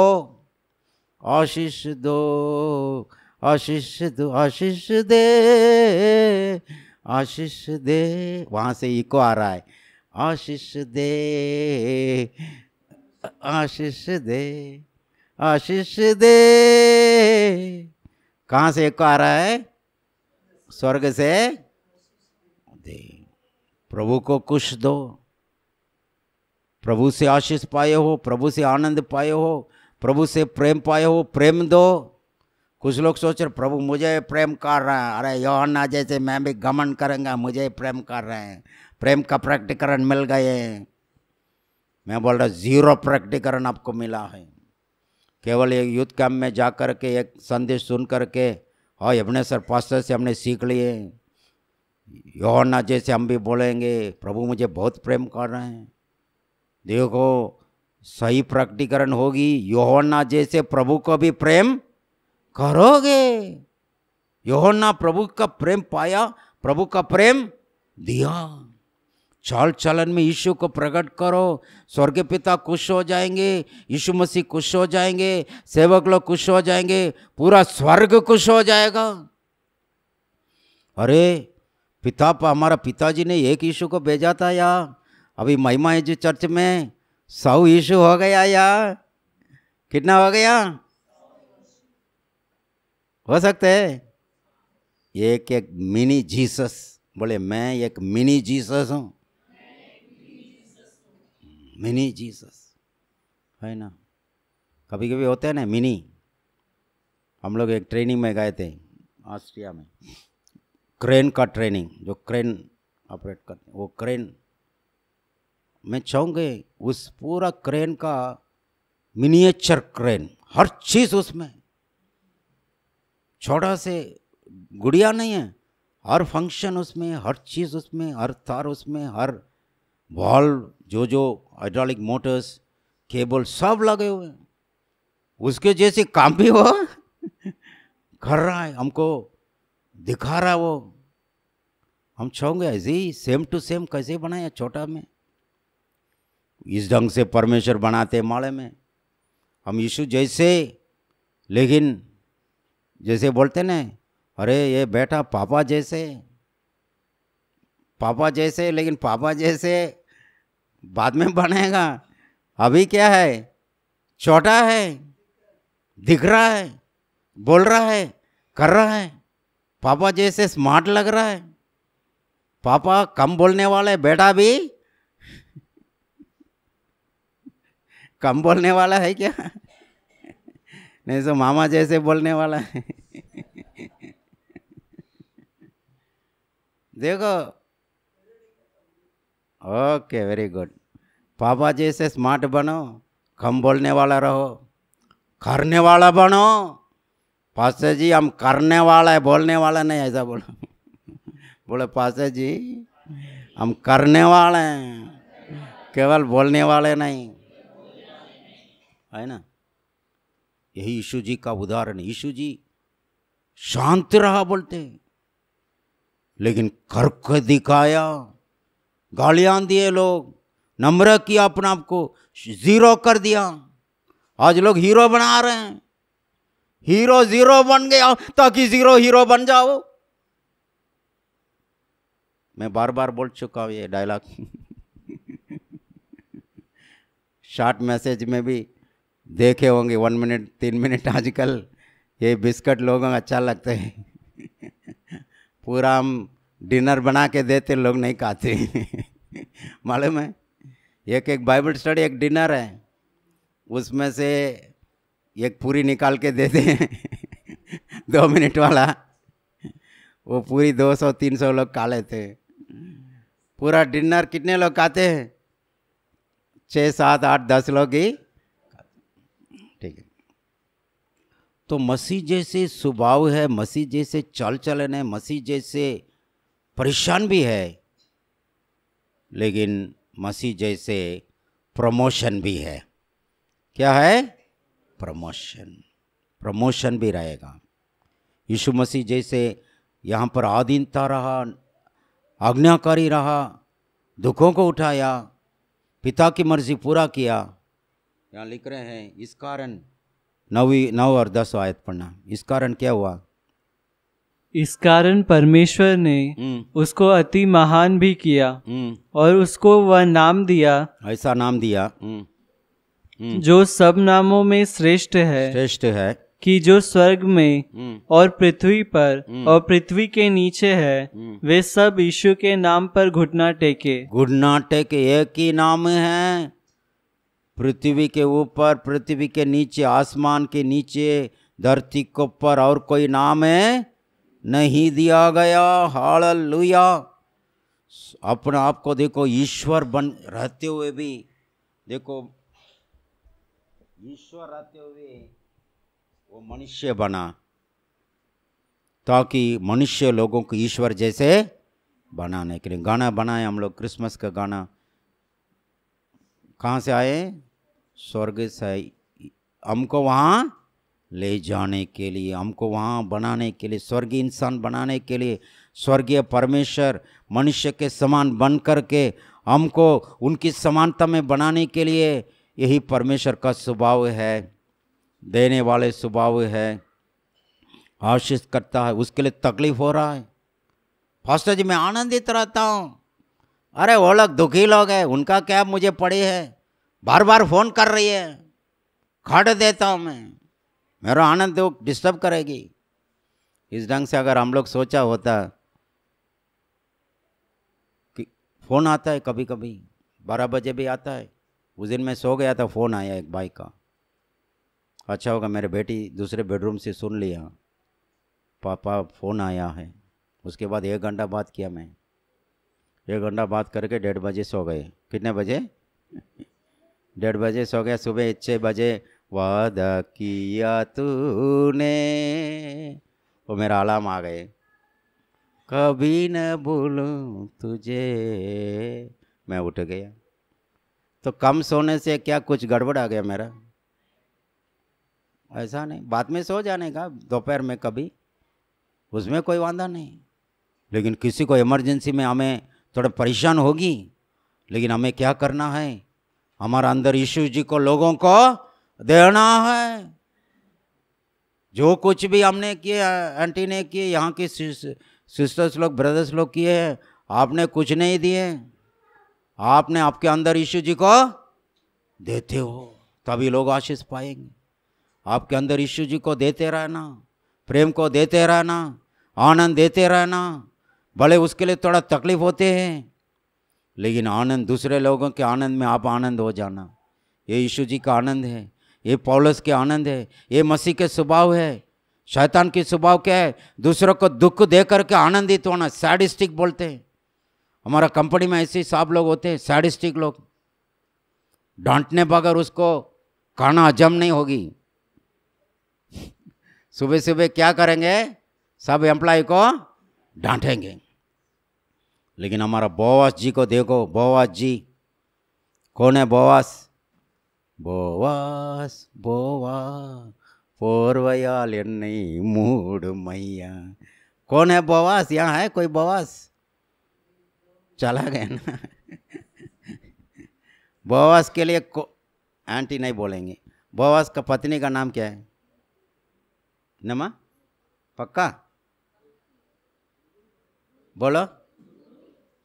Ashish do, Ashish do, Ashish de, Ashish de. वहाँ से इको आ रहा है ashish de ashish de ashish de कहाँ से एक आ रहा है स्वर्ग से दे प्रभु को कुछ दो प्रभु से आशीष पाए हो प्रभु से आनंद पाए हो प्रभु से प्रेम पाए हो प्रेम दो कुछ लोग सोच रहे प्रभु मुझे प्रेम कर रहे हैं अरे योहन्ना जैसे मैं भी गमन करूँगा मुझे प्रेम कर रहे हैं प्रेम का प्रैक्टिकरण मिल गए हैं मैं बोल रहा जीरो प्रैक्टिकरण आपको मिला है केवल एक यूथ कैंप में जा कर के एक संदेश सुन कर के और हाँ, सर पास्टर से हमने सीख लिए योहना जैसे हम भी बोलेंगे प्रभु मुझे बहुत प्रेम कर रहे हैं देखो सही प्रकटीकरण होगी योहन्ना जैसे प्रभु को भी प्रेम करोगे योहन्ना प्रभु का प्रेम पाया प्रभु का प्रेम दिया चाल चलन में यीशु को प्रकट करो स्वर्ग पिता खुश हो जाएंगे यीशु मसीह खुश हो जाएंगे सेवक लोग खुश हो जाएंगे पूरा स्वर्ग खुश हो जाएगा अरे पिता हमारा पिताजी ने एक यीशु को भेजा था या अभी महिमा है जो चर्च में सौ इशू हो गया या कितना हो गया हो सकते है एक एक मिनी जीसस बोले मैं एक मिनी जीसस हूँ मिनी जीसस है ना कभी कभी होते हैं ना मिनी हम लोग एक ट्रेनिंग में गए थे ऑस्ट्रिया में क्रेन का ट्रेनिंग जो क्रेन ऑपरेट करते वो क्रेन मैं चाहूँगी उस पूरा क्रेन का मिनिएचर क्रेन हर चीज़ उसमें छोटा से गुड़िया नहीं है हर फंक्शन उसमें हर चीज़ उसमें हर तार उसमें हर वॉल्व जो जो हाइड्रोलिक मोटर्स केबल सब लगे हुए हैं उसके जैसे काम भी वो कर रहा है हमको दिखा रहा है वो हम चाहोगे ऐसे ही सेम टू सेम कैसे बनाया छोटा में इस ढंग से परमेश्वर बनाते माड़े में हम यीशु जैसे लेकिन जैसे बोलते ना अरे ये बेटा पापा जैसे पापा जैसे लेकिन पापा जैसे बाद में बनेगा अभी क्या है छोटा है दिख रहा है बोल रहा है कर रहा है पापा जैसे स्मार्ट लग रहा है पापा कम बोलने वाले बेटा भी कम बोलने वाला है क्या नहीं तो मामा जैसे बोलने वाला है देखो ओके वेरी गुड पापा जैसे स्मार्ट बनो कम बोलने वाला रहो करने वाला बनो पासे जी हम करने वाला है बोलने वाला नहीं ऐसा बोलो बोले पासे जी हम करने वाले हैं केवल बोलने वाले नहीं है ना यही यीशु जी का उदाहरण यीशु जी शांत रहा बोलते लेकिन कर्क दिखाया गालियां दिए लोग नम्र किया अपने आप को जीरो कर दिया आज लोग हीरो बना रहे हैं हीरो जीरो बन गया ताकि जीरो हीरो बन जाओ मैं बार बार बोल चुका हूं ये डायलॉग शॉर्ट मैसेज में भी देखे होंगे वन मिनट तीन मिनट आजकल ये बिस्कट लोगों को अच्छा लगता है पूरा हम डिनर बना के देते लोग नहीं खाते मालूम है एक एक बाइबल स्टडी एक डिनर है उसमें से एक पूरी निकाल के देते हैं दो मिनट वाला वो पूरी दो सौ तीन सौ लोग खा लेते पूरा डिनर कितने लोग खाते हैं छः सात आठ दस लोग ही तो मसीह जैसे स्वभाव है मसीह जैसे चल चलन है मसीह जैसे परेशान भी है लेकिन मसीह जैसे प्रमोशन भी है क्या है प्रमोशन प्रमोशन भी रहेगा यीशु मसीह जैसे यहाँ पर आधीनता रहा आज्ञाकारी रहा दुखों को उठाया पिता की मर्जी पूरा किया यहाँ लिख रहे हैं इस कारण नवी नौ और दस आयत पढ़ना इस कारण क्या हुआ इस कारण परमेश्वर ने हम्म। उसको अति महान भी किया हम्म। और उसको वह नाम दिया ऐसा नाम दिया हम्म। जो सब नामों में श्रेष्ठ है श्रेष्ठ है कि जो स्वर्ग में और पृथ्वी पर और पृथ्वी के नीचे है वे सब यीशु के नाम पर घुटना टेके घुटना टेके एक ही नाम है पृथ्वी के ऊपर पृथ्वी के नीचे आसमान के नीचे धरती के ऊपर और कोई नाम है नहीं दिया गया हाल लुया अपने आप को देखो ईश्वर बन रहते हुए भी देखो ईश्वर रहते हुए वो मनुष्य बना ताकि मनुष्य लोगों को ईश्वर जैसे बनाने के लिए गाना बनाए हम लोग क्रिसमस का गाना कहाँ से आए स्वर्ग से हमको वहाँ ले जाने के लिए हमको वहाँ बनाने के लिए स्वर्गीय इंसान बनाने के लिए स्वर्गीय परमेश्वर मनुष्य के समान बन कर के हमको उनकी समानता में बनाने के लिए यही परमेश्वर का स्वभाव है देने वाले स्वभाव है आशीष करता है उसके लिए तकलीफ हो रहा है फास्टर जी मैं आनंदित रहता हूँ अरे वो लोग दुखी लोग हैं उनका क्या मुझे पड़े है बार बार फ़ोन कर रही है खड़ देता हूँ मैं मेरा आनंद वो डिस्टर्ब करेगी इस ढंग से अगर हम लोग सोचा होता कि फ़ोन आता है कभी कभी बारह बजे भी आता है उस दिन मैं सो गया था फ़ोन आया एक भाई का अच्छा होगा मेरे बेटी दूसरे बेडरूम से सुन लिया पापा फ़ोन आया है उसके बाद एक घंटा बात किया मैं एक घंटा बात करके डेढ़ बजे सो गए कितने बजे डेढ़ बजे सो गया सुबह छः बजे वादा किया तूने वो मेरा आलाम आ गए कभी न भूलूं तुझे मैं उठ गया तो कम सोने से क्या कुछ गड़बड़ आ गया मेरा ऐसा नहीं बाद में सो जाने का दोपहर में कभी उसमें कोई वादा नहीं लेकिन किसी को इमरजेंसी में हमें थोड़ा परेशान होगी लेकिन हमें क्या करना है हमारा अंदर यीशु जी को लोगों को देना है जो कुछ भी हमने किए आंटी ने किए यहाँ के सिस्टर्स लोग ब्रदर्स लोग किए हैं आपने कुछ नहीं दिए आपने आपके अंदर यीशु जी को देते हो तभी लोग आशीष पाएंगे आपके अंदर यीशु जी को देते रहना प्रेम को देते रहना आनंद देते रहना भले उसके लिए थोड़ा तकलीफ होते हैं लेकिन आनंद दूसरे लोगों के आनंद में आप आनंद हो जाना ये यीशु जी का आनंद है ये पौलस के आनंद है ये मसीह के स्वभाव है शैतान की स्वभाव क्या है दूसरों को दुख दे करके आनंदित होना सैडिस्टिक बोलते हैं हमारा कंपनी में ऐसे साफ लोग होते हैं सैडिस्टिक लोग डांटने बगैर उसको खाना हजम नहीं होगी सुबह सुबह क्या करेंगे सब एम्प्लॉय को डांटेंगे लेकिन हमारा बोवास जी को देखो बोवास जी कौन है बोवास बोवास बोवा पोरवयाल मूड मैया कौन है बवास यहाँ है कोई बवास चला गया ना बवास के लिए को आंटी नहीं बोलेंगे बवास का पत्नी का नाम क्या है नमा पक्का बोलो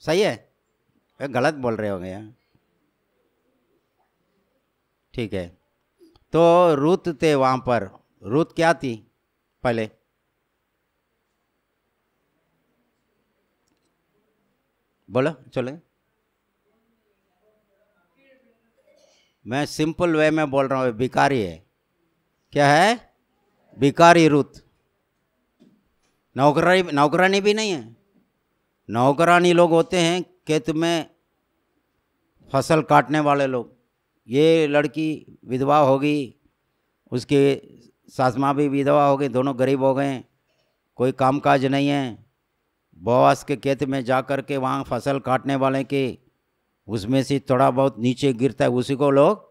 सही है गलत बोल रहे हो यहाँ ठीक है तो रूत थे वहाँ पर रूत क्या थी पहले बोलो चलो मैं सिंपल वे में बोल रहा हूँ भिकारी है क्या है भिकारी रूत नौकरानी नौकरानी भी नहीं है नौकरानी लोग होते हैं खेत में फसल काटने वाले लोग ये लड़की विधवा होगी उसके सास माँ भी विधवा हो गई दोनों गरीब हो गए कोई कामकाज नहीं है बवास के खेत में जा कर के वहाँ फसल काटने वाले के उसमें से थोड़ा बहुत नीचे गिरता है उसी को लोग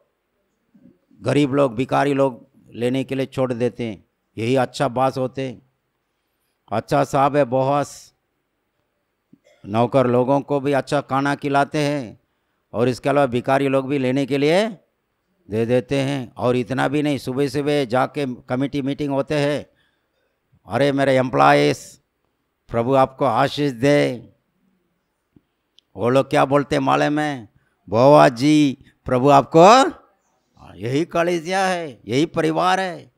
गरीब लोग भिकारी लोग लेने के लिए छोड़ देते हैं यही अच्छा बास होते हैं अच्छा साहब है बवास नौकर लोगों को भी अच्छा खाना खिलाते हैं और इसके अलावा भिकारी लोग भी लेने के लिए दे देते हैं और इतना भी नहीं सुबह सुबह जाके कमेटी मीटिंग होते हैं अरे मेरे एम्प्लॉज प्रभु आपको आशीष दे वो लोग क्या बोलते माले में भोवा जी प्रभु आपको यही कलेजिया है यही परिवार है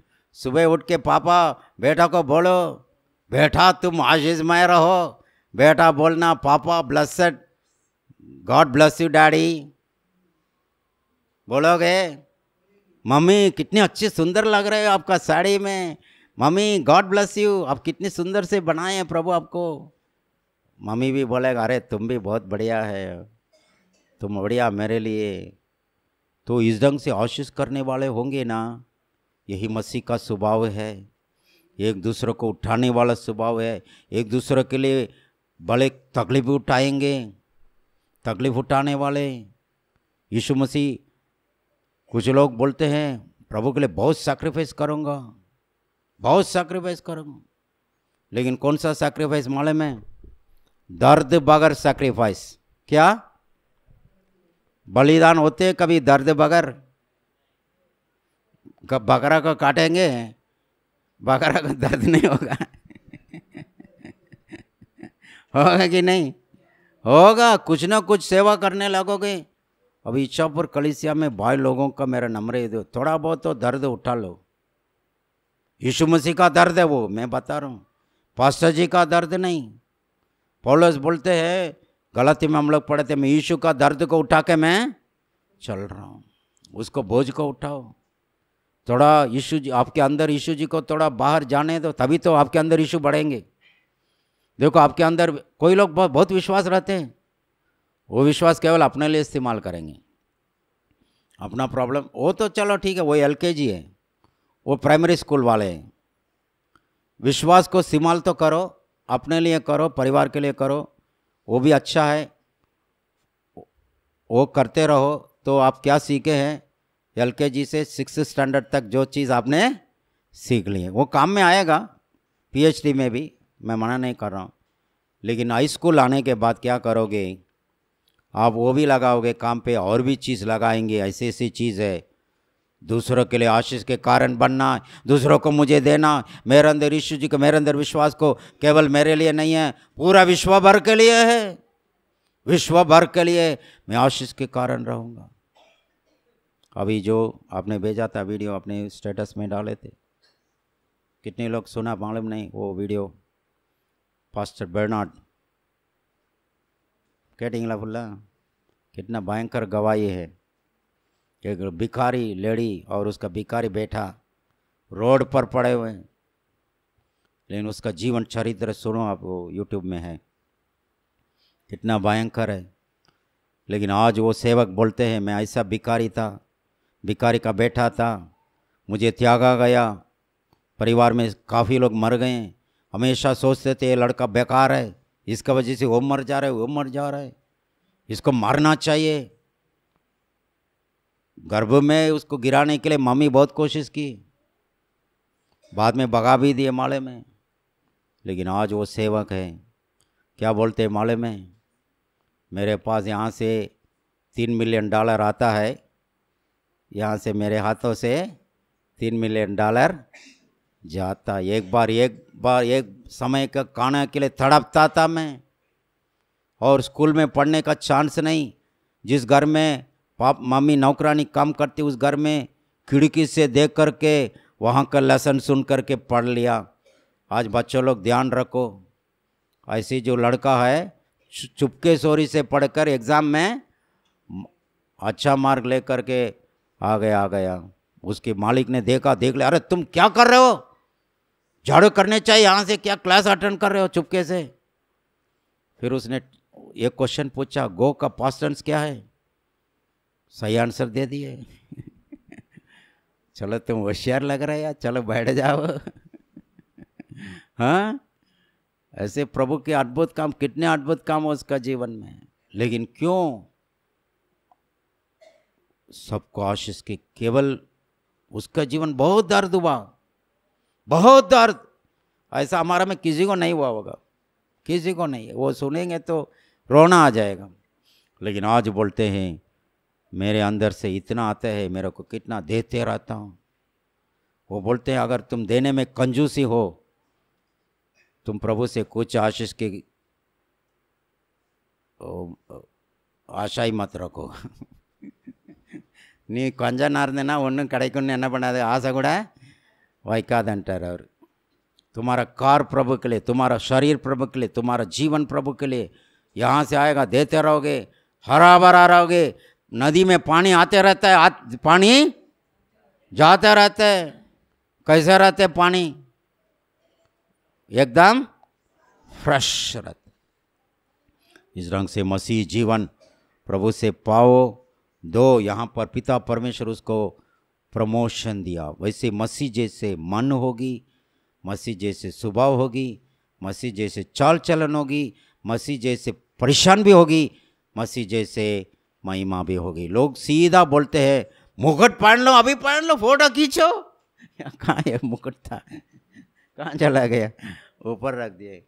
सुबह उठ के पापा बेटा को बोलो बेटा तुम आशीषमय रहो बेटा बोलना papa blessed God bless you daddy बोलोगे मम्मी कितने अच्छे सुंदर लग रहे हो आपका साड़ी में मम्मी गॉड ब्लस यू आप कितने सुंदर से बनाए हैं प्रभु आपको मम्मी भी बोलेगा अरे तुम भी बहुत बढ़िया है तुम बढ़िया मेरे लिए तो इस ढंग से आशीष करने वाले होंगे ना यही मसीह का स्वभाव है एक दूसरे को उठाने वाला स्वभाव है एक दूसरे के लिए बड़े तकलीफ उठाएंगे तकलीफ उठाने वाले यीशु मसीह कुछ लोग बोलते हैं प्रभु के लिए बहुत सैक्रिफाइस करूँगा बहुत सैक्रिफाइस करूँगा लेकिन कौन सा सैक्रिफाइस माले में दर्द बगैर सैक्रिफाइस क्या बलिदान होते हैं कभी दर्द बगैर बकरा को काटेंगे बकरा को दर्द नहीं होगा होगा कि नहीं होगा कुछ ना कुछ सेवा करने लगोगे अब इच्छापुर कलिसिया में भाई लोगों का मेरा नंबर ही दो थोड़ा बहुत तो दर्द उठा लो यीशु मसीह का दर्द है वो मैं बता रहा हूँ पास्टर जी का दर्द नहीं पोलस बोलते हैं गलती में हम लोग पढ़ते मैं यीशु का दर्द को उठा के मैं चल रहा हूँ उसको बोझ को उठाओ थोड़ा यीशु जी आपके अंदर यीशु जी को थोड़ा बाहर जाने दो तभी तो आपके अंदर यीशु बढ़ेंगे देखो आपके अंदर कोई लोग बहुत, बहुत विश्वास रहते हैं वो विश्वास केवल अपने लिए इस्तेमाल करेंगे अपना प्रॉब्लम वो तो चलो ठीक है वो एल है वो प्राइमरी स्कूल वाले हैं विश्वास को इस्तेमाल तो करो अपने लिए करो परिवार के लिए करो वो भी अच्छा है वो करते रहो तो आप क्या सीखे हैं एल से सिक्स स्टैंडर्ड तक जो चीज़ आपने सीख ली है वो काम में आएगा पीएचडी में भी मैं मना नहीं कर रहा हूँ लेकिन हाई स्कूल आने के बाद क्या करोगे आप वो भी लगाओगे काम पे और भी चीज़ लगाएंगे ऐसी ऐसी चीज़ है दूसरों के लिए आशीष के कारण बनना दूसरों को मुझे देना मेरे अंदर यीशु जी को मेरे अंदर विश्वास को केवल मेरे लिए नहीं है पूरा विश्व भर के लिए है विश्व भर के लिए मैं आशीष के कारण रहूँगा अभी जो आपने भेजा था वीडियो अपने स्टेटस में डाले थे कितने लोग सुना मालूम नहीं वो वीडियो பாஸ்டர் बर्नाड கேட்டிங்களா ஃபுல்லாக कितना भयंकर गवाही है एक भिखारी लेडी और उसका भिखारी बेटा रोड पर पड़े हुए लेकिन उसका जीवन चरित्र सुनो आप वो यूट्यूब में है कितना भयंकर है लेकिन आज वो सेवक बोलते हैं मैं ऐसा भिखारी था भिखारी का बेटा था मुझे त्यागा गया परिवार में काफ़ी लोग मर गए हमेशा सोचते थे ये लड़का बेकार है इसका वजह से वो मर जा रहा है वो मर जा रहा है इसको मारना चाहिए गर्भ में उसको गिराने के लिए मम्मी बहुत कोशिश की बाद में भगा भी दिए माले में लेकिन आज वो सेवक है क्या बोलते हैं माले में मेरे पास यहाँ से तीन मिलियन डॉलर आता है यहाँ से मेरे हाथों से तीन मिलियन डॉलर जाता एक बार एक बार एक समय का खाने के लिए तड़पता था मैं और स्कूल में पढ़ने का चांस नहीं जिस घर में पाप मम्मी नौकरानी काम करती उस घर में खिड़की से देख कर के वहाँ का लेसन सुन कर के पढ़ लिया आज बच्चों लोग ध्यान रखो ऐसे जो लड़का है चुपके सोरी से पढ़कर एग्ज़ाम में अच्छा मार्क ले करके आ गया आ गया उसके मालिक ने देखा देख लिया अरे तुम क्या कर रहे हो झाड़ू करने चाहिए यहाँ से क्या क्लास अटेंड कर रहे हो चुपके से फिर उसने एक क्वेश्चन पूछा गो का पास्ट क्या है सही आंसर दे दिए चलो तुम होशियार लग रहे यार चलो बैठ जाओ हाँ ऐसे प्रभु के अद्भुत काम कितने अद्भुत काम हो उसका जीवन में लेकिन क्यों सबको आशीष के केवल उसका जीवन बहुत दर्द हुआ बहुत दर्द ऐसा हमारा में किसी को नहीं हुआ होगा किसी को नहीं वो सुनेंगे तो रोना आ जाएगा लेकिन आज बोलते हैं मेरे अंदर से इतना आता है मेरे को कितना देते रहता हूँ वो बोलते हैं अगर तुम देने में कंजूसी हो तुम प्रभु से कुछ आशीष की ஆஷை மாத்திரம் இருக்கும் நீ கொஞ்ச நேரம் இருந்தேன்னா ஒன்றும் கிடைக்கும்னு என்ன பண்ணாது ஆசை கூட वाइकादंटर और तुम्हारा कार प्रभु के लिए तुम्हारा शरीर प्रभु के लिए तुम्हारा जीवन प्रभु के लिए यहाँ से आएगा देते रहोगे हरा भरा रहोगे नदी में पानी आते रहता है आ, पानी जाते रहते है कैसे रहते पानी एकदम फ्रेश रहते इस ढंग से मसीह जीवन प्रभु से पाओ दो यहाँ पर पिता परमेश्वर उसको प्रमोशन दिया वैसे मसीह जैसे मन होगी मसीह जैसे स्वभाव होगी मसीह जैसे चाल चलन होगी मसीह जैसे परेशान भी होगी मसीह जैसे महिमा भी होगी लोग सीधा बोलते हैं मुकुट पहन लो अभी पहन लो फोटो खींचो कहाँ ये मुकुट था कहाँ चला गया ऊपर रख दिए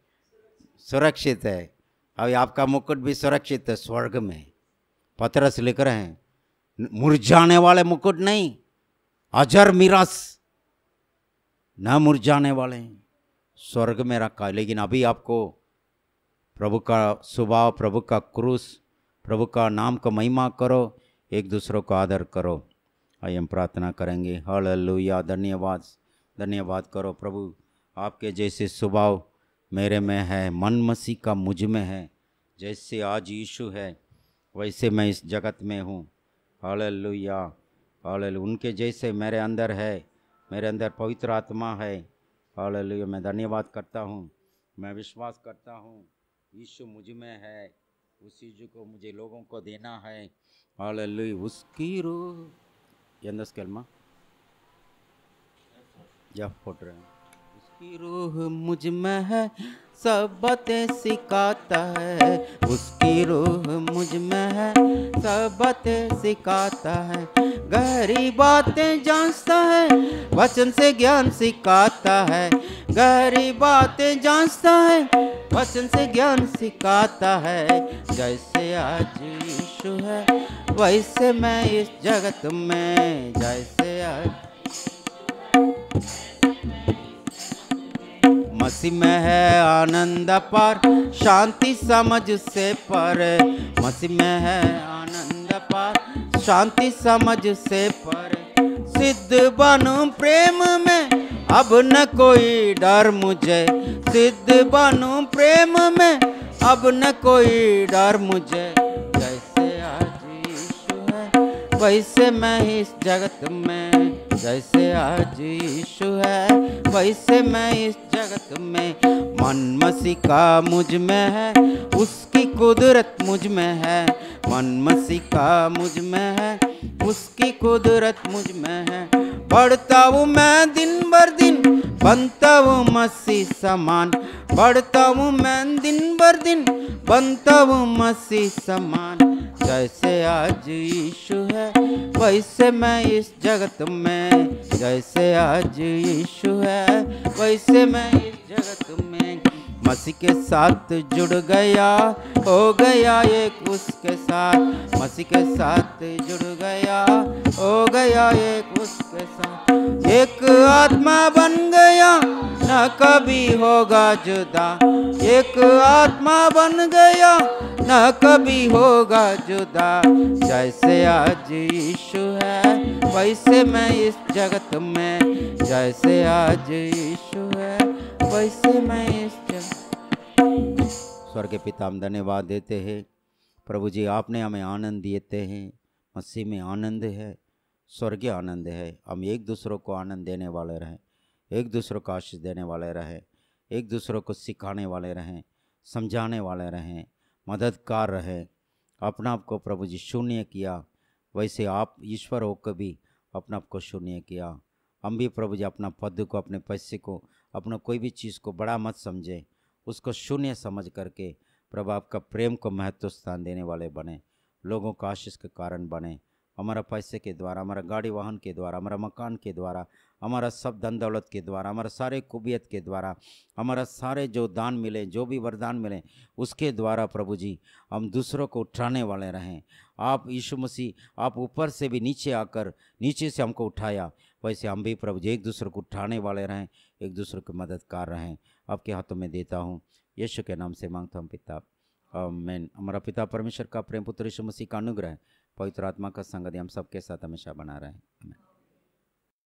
सुरक्षित है अभी आपका मुकुट भी सुरक्षित है स्वर्ग में पत्रस लिख रहे हैं मुरझाने वाले मुकुट नहीं अजर मिरास न मुरझाने वाले हैं स्वर्ग में रखा है लेकिन अभी आपको प्रभु का स्वभाव प्रभु का क्रूस प्रभु का नाम का महिमा करो एक दूसरों को आदर करो आइए हम प्रार्थना करेंगे हल या धन्यवाद धन्यवाद करो प्रभु आपके जैसे स्वभाव मेरे में है मन मसीह का मुझ में है जैसे आज यीशु है वैसे मैं इस जगत में हूँ हल लुया और उनके जैसे मेरे अंदर है मेरे अंदर पवित्र आत्मा है और मैं धन्यवाद करता हूँ मैं विश्वास करता हूँ यीशु मुझ में है उस यीशु को मुझे लोगों को देना है और उसकी रू ಎಂದಸ್ಕೆಲ್ಮ ಜಫ್ ಕೊಟ್ರೆ की रूह मुझ में है सब बातें सिखाता है उसकी रूह मुझ में है सब बातें सिखाता है गहरी बातें जानता है वचन से ज्ञान सिखाता है गहरी बातें जानता है वचन से ज्ञान सिखाता है जैसे आज यीशु है वैसे मैं इस जगत में जैसे आज मसीह में है आनंद पार शांति समझ से पर मसीह में है आनंद पार शांति समझ से पर सिद्ध बनो प्रेम में अब न कोई डर मुझे सिद्ध बनो प्रेम में अब न कोई डर मुझे जैसे आज है वैसे मैं इस जगत में जैसे आज ईशु है वैसे मैं इस जगत में मन मसी का मुझ में है उसकी कुदरत मुझ में है मन मसी का मुझ में है उसकी कुदरत मुझ में है बढ़ता हूँ मैं दिन भर दिन बनता हूँ मसी समान बढ़ता हूँ मैं दिन भर दिन बनता हूँ मसी समान जैसे आज यीशु है वैसे मैं इस जगत में जैसे आज यीशु है वैसे मैं इस जगत में मसीह के साथ जुड़ गया हो गया एक उसके साथ मसीह के साथ जुड़ गया हो गया एक उसके साथ एक आत्मा बन गया न कभी होगा जुदा एक आत्मा बन गया न कभी होगा जुदा जैसे आज यीशु है वैसे मैं इस जगत में जैसे आज यीशु है वैसे मैं इस स्वर्ग के पिता हम धन्यवाद देते हैं प्रभु जी आपने हमें आनंद देते हैं मसीह में आनंद है स्वर्गीय आनंद है हम एक दूसरों को आनंद देने वाले रहें एक दूसरों को आशीष देने वाले रहें एक दूसरों को सिखाने वाले रहें समझाने वाले रहें मददगार रहें अपना आप को प्रभु जी शून्य किया वैसे आप ईश्वर होकर भी अपना आप को शून्य किया हम भी प्रभु जी अपना पद को अपने पैसे को अपना कोई भी चीज़ को बड़ा मत समझें उसको शून्य समझ करके प्रभु आपका प्रेम को महत्व स्थान देने वाले बने लोगों का आशीष के कारण बने हमारा पैसे के द्वारा हमारा गाड़ी वाहन के द्वारा हमारा मकान के द्वारा हमारा सब धन दौलत के द्वारा हमारा सारे कुबियत के द्वारा हमारा सारे जो दान मिले जो भी वरदान मिले उसके द्वारा प्रभु जी हम दूसरों को उठाने वाले रहें आप यीशु मसीह आप ऊपर से भी नीचे आकर नीचे से हमको उठाया वैसे हम भी प्रभु जी एक दूसरे को उठाने वाले रहें एक दूसरे के मददगार रहें आपके हाथों में देता हूँ यीशु के नाम से मांगता हूँ पिता मैन हमारा पिता परमेश्वर का प्रेम पुत्र यीशु मसीह का अनुग्रह पवित्र आत्मा का संगति हम सबके साथ हमेशा बना रहे हैं